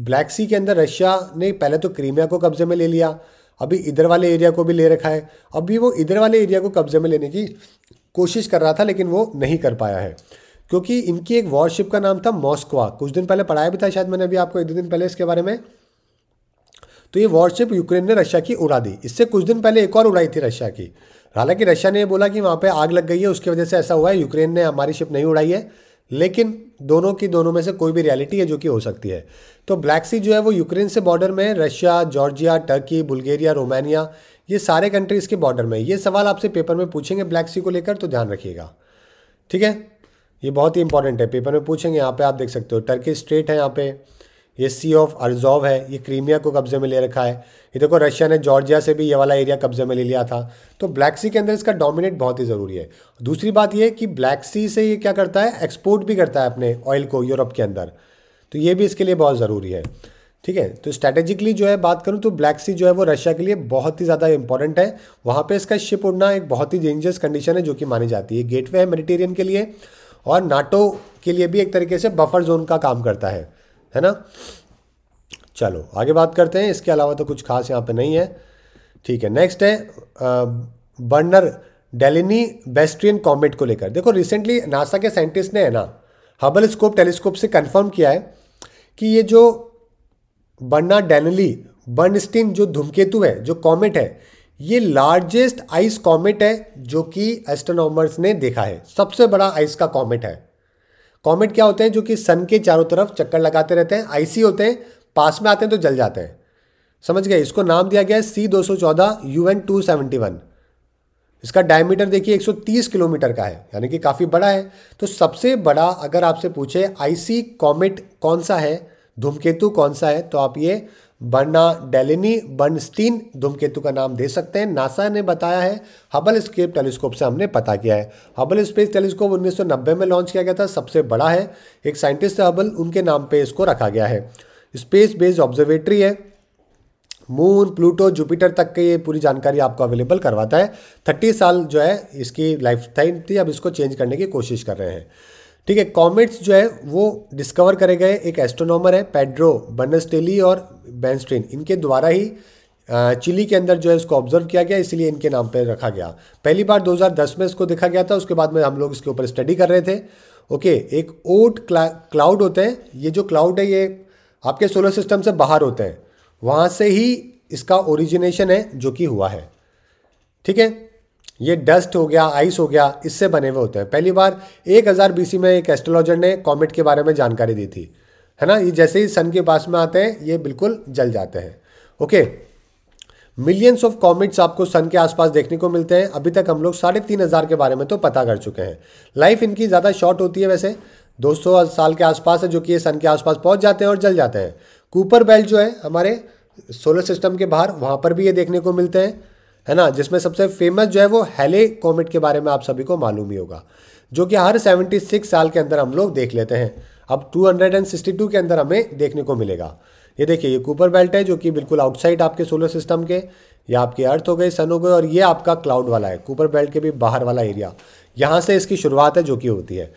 ब्लैक सी के अंदर रशिया ने पहले तो क्रीमिया को कब्जे में ले लिया अभी इधर वाले एरिया को भी ले रखा है अभी वो इधर वाले एरिया को कब्जे में लेने की कोशिश कर रहा था लेकिन वो नहीं कर पाया है क्योंकि इनकी एक वॉरशिप का नाम था मॉस्कवा कुछ दिन पहले पढ़ाया भी था शायद मैंने अभी आपको एक दो दिन पहले इसके बारे में तो ये वॉरशिप यूक्रेन ने रशिया की उड़ा दी इससे कुछ दिन पहले एक और उड़ाई थी रशिया की हालांकि रशिया ने बोला कि वहाँ पर आग लग गई है उसकी वजह से ऐसा हुआ है यूक्रेन ने हमारी शिप नहीं उड़ाई है लेकिन दोनों की दोनों में से कोई भी रियलिटी है जो कि हो सकती है तो ब्लैक सी जो है वो यूक्रेन से बॉर्डर में Russia Georgia Turkey Bulgaria Romania ये सारे कंट्रीज़ के बॉर्डर में ये सवाल आपसे पेपर में पूछेंगे ब्लैक सी को लेकर तो ध्यान रखिएगा ठीक है ये बहुत ही इंपॉर्टेंट है पेपर में पूछेंगे यहाँ पे आप देख सकते हो टर्की स्ट्रेट है यहाँ पे ये सी ऑफ अर्जोव है ये क्रीमिया को कब्जे में ले रखा है ये देखो रशिया ने जॉर्जिया से भी ये वाला एरिया कब्जे में ले लिया था तो ब्लैक सी के अंदर इसका डोमिनेट बहुत ही ज़रूरी है दूसरी बात ये कि ब्लैक सी से ये क्या करता है एक्सपोर्ट भी करता है अपने ऑयल को यूरोप के अंदर तो ये भी इसके लिए बहुत ज़रूरी है ठीक है तो स्ट्रेटेजिकली जो है बात करूँ तो ब्लैक सी जो है वो रशिया के लिए बहुत ही ज़्यादा इंपॉर्टेंट है वहाँ पर इसका शिप उड़ना एक बहुत ही डेंजरस कंडीशन है जो कि मानी जाती है गेटवे है मेडिटेरियन के लिए और नाटो के लिए भी एक तरीके से बफर जोन का काम करता है है ना चलो आगे बात करते हैं इसके अलावा तो कुछ खास यहाँ पे नहीं है ठीक है नेक्स्ट है बर्नर डेलिनी बेस्ट्रियन कॉमेट को लेकर देखो रिसेंटली नासा के साइंटिस्ट ने है ना हबल स्कोप टेलीस्कोप से कंफर्म किया है कि ये जो बर्ना डेनली बर्नस्टीन जो धूमकेतु है जो कॉमेट है ये लार्जेस्ट आइस कॉमेट है जो कि एस्ट्रोनॉमर्स ने देखा है सबसे बड़ा आइस का कॉमेट है कॉमेट क्या होते हैं जो कि सन के चारों तरफ चक्कर लगाते रहते हैं आइसी होते हैं पास में आते हैं तो जल जाते हैं समझ गए इसको नाम दिया गया है सी दो सौ चौदह U N two seventy one इसका डायमीटर देखिए एक सौ तीस किलोमीटर का है यानी कि काफ़ी बड़ा है तो सबसे बड़ा अगर आपसे पूछे आईसी कॉमेट कौन सा है धूमकेतु कौन सा है तो आप ये बर्ना डेलिनी बर्नस्टीन धूमकेतु का नाम दे सकते हैं नासा ने बताया है हबल स्केप टेलीस्कोप से हमने पता किया है हबल स्पेस टेलीस्कोप 1990 में लॉन्च किया गया था सबसे बड़ा है एक साइंटिस्ट हबल उनके नाम पे इसको रखा गया है स्पेस बेस्ड ऑब्जर्वेटरी है मून प्लूटो जुपिटर तक के ये पूरी जानकारी आपको अवेलेबल करवाता है थर्टी साल जो है इसकी लाइफ टाइम थी अब इसको चेंज करने की कोशिश कर रहे हैं ठीक है कॉमेट्स जो है वो डिस्कवर करे गए एक एस्ट्रोनॉमर है पेड्रो बनस्टेली और बेंस्ट्रीन इनके द्वारा ही चिली के अंदर जो है इसको ऑब्जर्व किया गया इसलिए इनके नाम पर रखा गया पहली बार 2010 में इसको देखा गया था उसके बाद में हम लोग इसके ऊपर स्टडी कर रहे थे ओके एक ओट क्ला, क्लाउड होते हैं ये जो क्लाउड है ये आपके सोलर सिस्टम से बाहर होते हैं वहाँ से ही इसका ओरिजिनेशन है जो कि हुआ है ठीक है ये डस्ट हो गया आइस हो गया इससे बने हुए होते हैं पहली बार एक हज़ार बीसी में एक एस्ट्रोलॉजर ने कॉमेट के बारे में जानकारी दी थी है ना ये जैसे ही सन के पास में आते हैं ये बिल्कुल जल जाते हैं ओके मिलियंस ऑफ कॉमेट्स आपको सन के आसपास देखने को मिलते हैं अभी तक हम लोग साढ़े तीन हज़ार के बारे में तो पता कर चुके हैं लाइफ इनकी ज़्यादा शॉर्ट होती है वैसे 200 साल के आसपास है जो कि ये सन के आसपास पहुंच जाते हैं और जल जाते हैं कूपर बेल्ट जो है हमारे सोलर सिस्टम के बाहर वहाँ पर भी ये देखने को मिलते हैं है ना जिसमें सबसे फेमस जो है वो हेले कॉमेट के बारे में आप सभी को मालूम ही होगा जो कि हर 76 साल के अंदर हम लोग देख लेते हैं अब 262 के अंदर हमें देखने को मिलेगा ये देखिए ये कूपर बेल्ट है जो कि बिल्कुल आउटसाइड आपके सोलर सिस्टम के या आपके अर्थ हो गए सन हो गए और ये आपका क्लाउड वाला है कूपर बेल्ट के भी बाहर वाला एरिया यहाँ से इसकी शुरुआत है जो कि होती है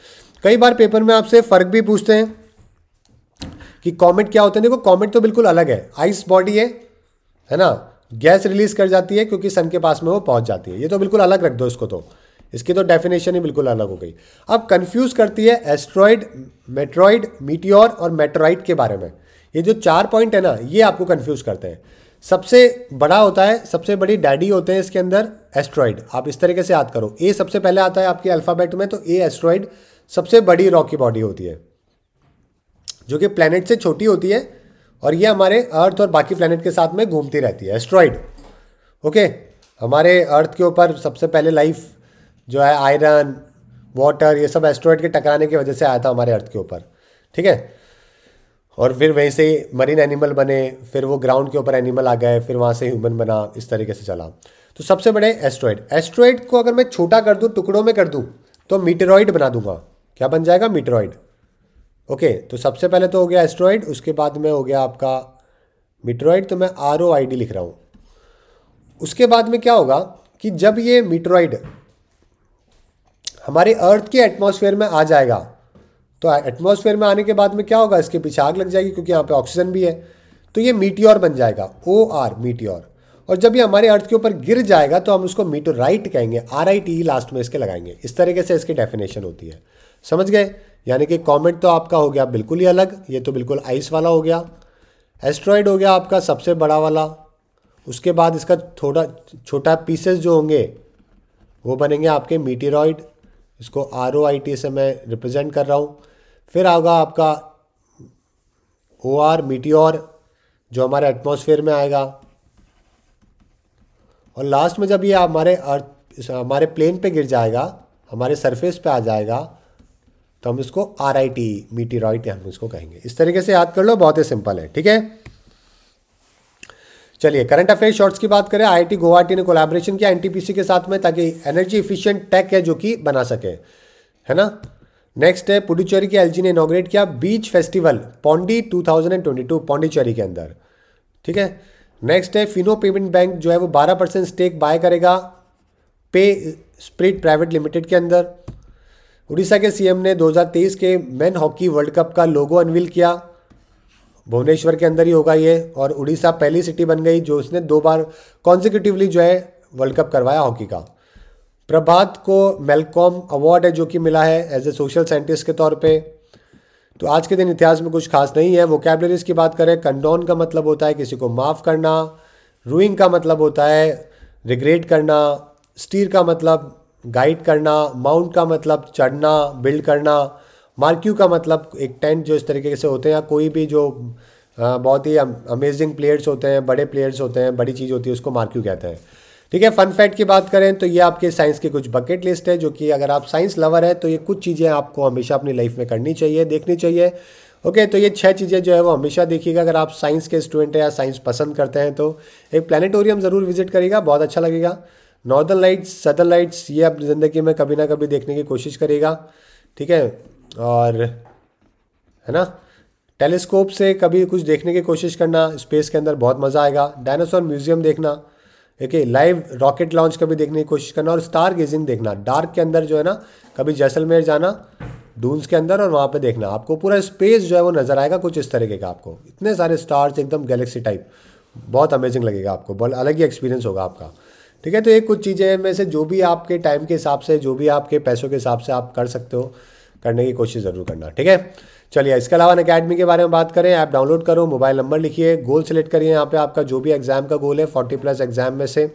कई बार पेपर में आपसे फ़र्क भी पूछते हैं कि कॉमेट क्या होते हैं देखो कॉमेट तो बिल्कुल अलग है आइस बॉडी है है ना गैस रिलीज कर जाती है क्योंकि सन के पास में वो पहुंच जाती है ये तो बिल्कुल अलग रख दो इसको तो इसकी तो डेफिनेशन ही बिल्कुल अलग हो गई अब कंफ्यूज करती है एस्ट्रॉइड मेट्रॉइड मीटियोर और मेट्रॉइड के बारे में ये जो चार पॉइंट है ना ये आपको कंफ्यूज करते हैं सबसे बड़ा होता है सबसे बड़ी डैडी होते हैं इसके अंदर एस्ट्रॉइड आप इस तरीके से याद करो ए सबसे पहले आता है आपके अल्फ़ाबेट में तो ए एस्ट्रॉइड सबसे बड़ी रॉकी बॉडी होती है जो कि प्लानट से छोटी होती है और ये हमारे अर्थ और बाकी प्लानिट के साथ में घूमती रहती है एस्ट्रॉइड ओके हमारे अर्थ के ऊपर सबसे पहले लाइफ जो है आयरन वाटर ये सब एस्ट्रॉयड के टकराने की वजह से आया था हमारे अर्थ के ऊपर ठीक है और फिर वहीं से मरीन एनिमल बने फिर वो ग्राउंड के ऊपर एनिमल आ गए फिर वहाँ से ह्यूमन बना इस तरीके से चला तो सबसे बड़े एस्ट्रॉयड एस्ट्रॉयड को अगर मैं छोटा कर दूँ टुकड़ों में कर दूँ तो मीटेरॉयड बना दूंगा क्या बन जाएगा मीटेरॉयड ओके तो सबसे पहले तो हो गया एस्ट्रॉइड उसके बाद में हो गया आपका मीटरॉइड तो मैं आर ओ आई डी लिख रहा हूँ उसके बाद में क्या होगा कि जब ये मीट्रॉइड हमारे अर्थ के एटमॉस्फेयर में आ जाएगा तो एटमॉस्फेयर में आने के बाद में क्या होगा इसके पीछे आग लग जाएगी क्योंकि यहाँ पे ऑक्सीजन भी है तो ये मीटियोर बन जाएगा ओ आर मीटियोर और जब ये हमारे अर्थ के ऊपर गिर जाएगा तो हम उसको मीटोराइट कहेंगे आर आई टी लास्ट में इसके लगाएंगे इस तरीके से इसकी डेफिनेशन होती है समझ गए यानी कि कॉमेट तो आपका हो गया बिल्कुल ही अलग ये तो बिल्कुल आइस वाला हो गया एस्ट्रॉयड हो गया आपका सबसे बड़ा वाला उसके बाद इसका थोड़ा छोटा पीसेस जो होंगे वो बनेंगे आपके मीटेरॉइड इसको आर ओ आई टी से मैं रिप्रेजेंट कर रहा हूँ फिर आगा आपका ओ आर मीटियोर जो हमारे एटमॉस्फेयर में आएगा और लास्ट में जब ये हमारे अर्थ हमारे प्लेन पे गिर जाएगा हमारे सरफेस पे आ जाएगा तो हम इसको आर आई टी मीटीरॉइड हम इसको कहेंगे इस तरीके से याद कर लो बहुत ही सिंपल है ठीक है चलिए करंट अफेयर शॉर्ट्स की बात करें आईआईटी गुवाहाटी ने कोलैबोरेशन किया एनटीपीसी के साथ में ताकि एनर्जी इफिशियंट टेक है जो कि बना सके है ना नेक्स्ट है पुडुचेरी के एलजी ने इनोग्रेट किया बीच फेस्टिवल पौंडी 2022 पौंडीचेरी के अंदर ठीक है नेक्स्ट है फिनो पेमेंट बैंक जो है वो 12 परसेंट स्टेक बाय करेगा पे स्प्रिट प्राइवेट लिमिटेड के अंदर उड़ीसा के सीएम ने 2023 के मेन हॉकी वर्ल्ड कप का लोगो अनवील किया भुवनेश्वर के अंदर ही होगा ये और उड़ीसा पहली सिटी बन गई जो उसने दो बार कॉन्जिक्यूटिवली जो है वर्ल्ड कप करवाया हॉकी का प्रभात को मेलकॉम अवार्ड है जो कि मिला है एज ए सोशल साइंटिस्ट के तौर पे तो आज के दिन इतिहास में कुछ खास नहीं है वो कैबलरीज की बात करें कंडोन का मतलब होता है किसी को माफ़ करना रूइंग का मतलब होता है रिग्रेट करना स्टीर का मतलब गाइड करना माउंट का मतलब चढ़ना बिल्ड करना मार्क्यू का मतलब एक टेंट जो इस तरीके से होते हैं या कोई भी जो बहुत ही अमेजिंग प्लेयर्स होते हैं बड़े प्लेयर्स होते हैं बड़ी चीज़ होती है उसको मार्क्यू कहते हैं ठीक है फन फैक्ट की बात करें तो ये आपके साइंस की कुछ बकेट लिस्ट है जो कि अगर आप साइंस लवर है तो ये कुछ चीज़ें आपको हमेशा अपनी लाइफ में करनी चाहिए देखनी चाहिए ओके तो ये छह चीज़ें जो है वो हमेशा देखिएगा अगर आप साइंस के स्टूडेंट हैं या साइंस पसंद करते हैं तो एक प्लानिटोरियम ज़रूर विजिट करिएगा बहुत अच्छा लगेगा नॉर्दर्न लाइट्स सदर लाइट्स ये अपनी ज़िंदगी में कभी ना कभी देखने की कोशिश करेगा ठीक है और है ना टेलीस्कोप से कभी कुछ देखने की कोशिश करना स्पेस के अंदर बहुत मज़ा आएगा डायनासोर म्यूजियम देखना ठीक है लाइव रॉकेट लॉन्च कभी देखने की कोशिश करना और स्टार गेजिंग देखना डार्क के अंदर जो है ना कभी जैसलमेर जाना डूंस के अंदर और वहाँ पे देखना आपको पूरा स्पेस जो है वो नज़र आएगा कुछ इस तरीके का आपको इतने सारे स्टार्स एकदम गैलेक्सी टाइप बहुत अमेजिंग लगेगा आपको बहुत अलग ही एक्सपीरियंस होगा आपका ठीक है तो ये कुछ चीज़ें में से जो भी आपके टाइम के हिसाब से जो भी आपके पैसों के हिसाब से आप कर सकते हो करने की कोशिश ज़रूर करना ठीक है चलिए इसके अलावा अकेडमी के बारे में बात करें ऐप डाउनलोड करो मोबाइल नंबर लिखिए गोल सेलेक्ट करिए यहाँ पे आपका जो भी एग्ज़ाम का गोल है फोर्टी प्लस एग्जाम में से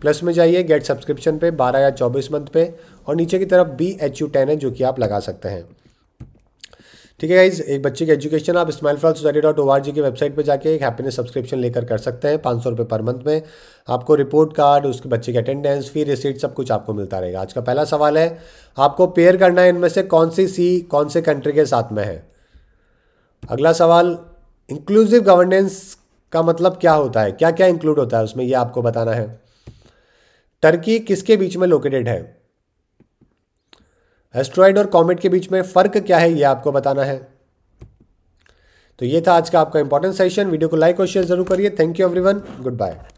प्लस में जाइए गेट सब्सक्रिप्शन पे बारह या चौबीस मंथ पे और नीचे की तरफ बी एच यू टेन है जो कि आप लगा सकते हैं ठीक है गाइज एक बच्चे की एजुकेशन आप स्माइल फ्लॉल society dot O R G की वेबसाइट पर जाके एक हैप्पीनेस सब्सक्रिप्शन लेकर कर सकते हैं पाँच सौ रुपये पर मंथ में आपको रिपोर्ट कार्ड उसके बच्चे की अटेंडेंस फी रिसीट सब कुछ आपको मिलता रहेगा आज का पहला सवाल है आपको पेयर करना है इनमें से कौन सी सी कौन से कंट्री के साथ में है अगला सवाल इंक्लूसिव गवर्नेंस का मतलब क्या होता है क्या क्या इंक्लूड होता है उसमें यह आपको बताना है टर्की किसके बीच में लोकेटेड है एस्ट्रॉयड और कॉमेट के बीच में फ़र्क क्या है ये आपको बताना है तो ये था आज का आपका इंपॉर्टेंट सेशन वीडियो को लाइक और शेयर जरूर करिए thank you everyone good bye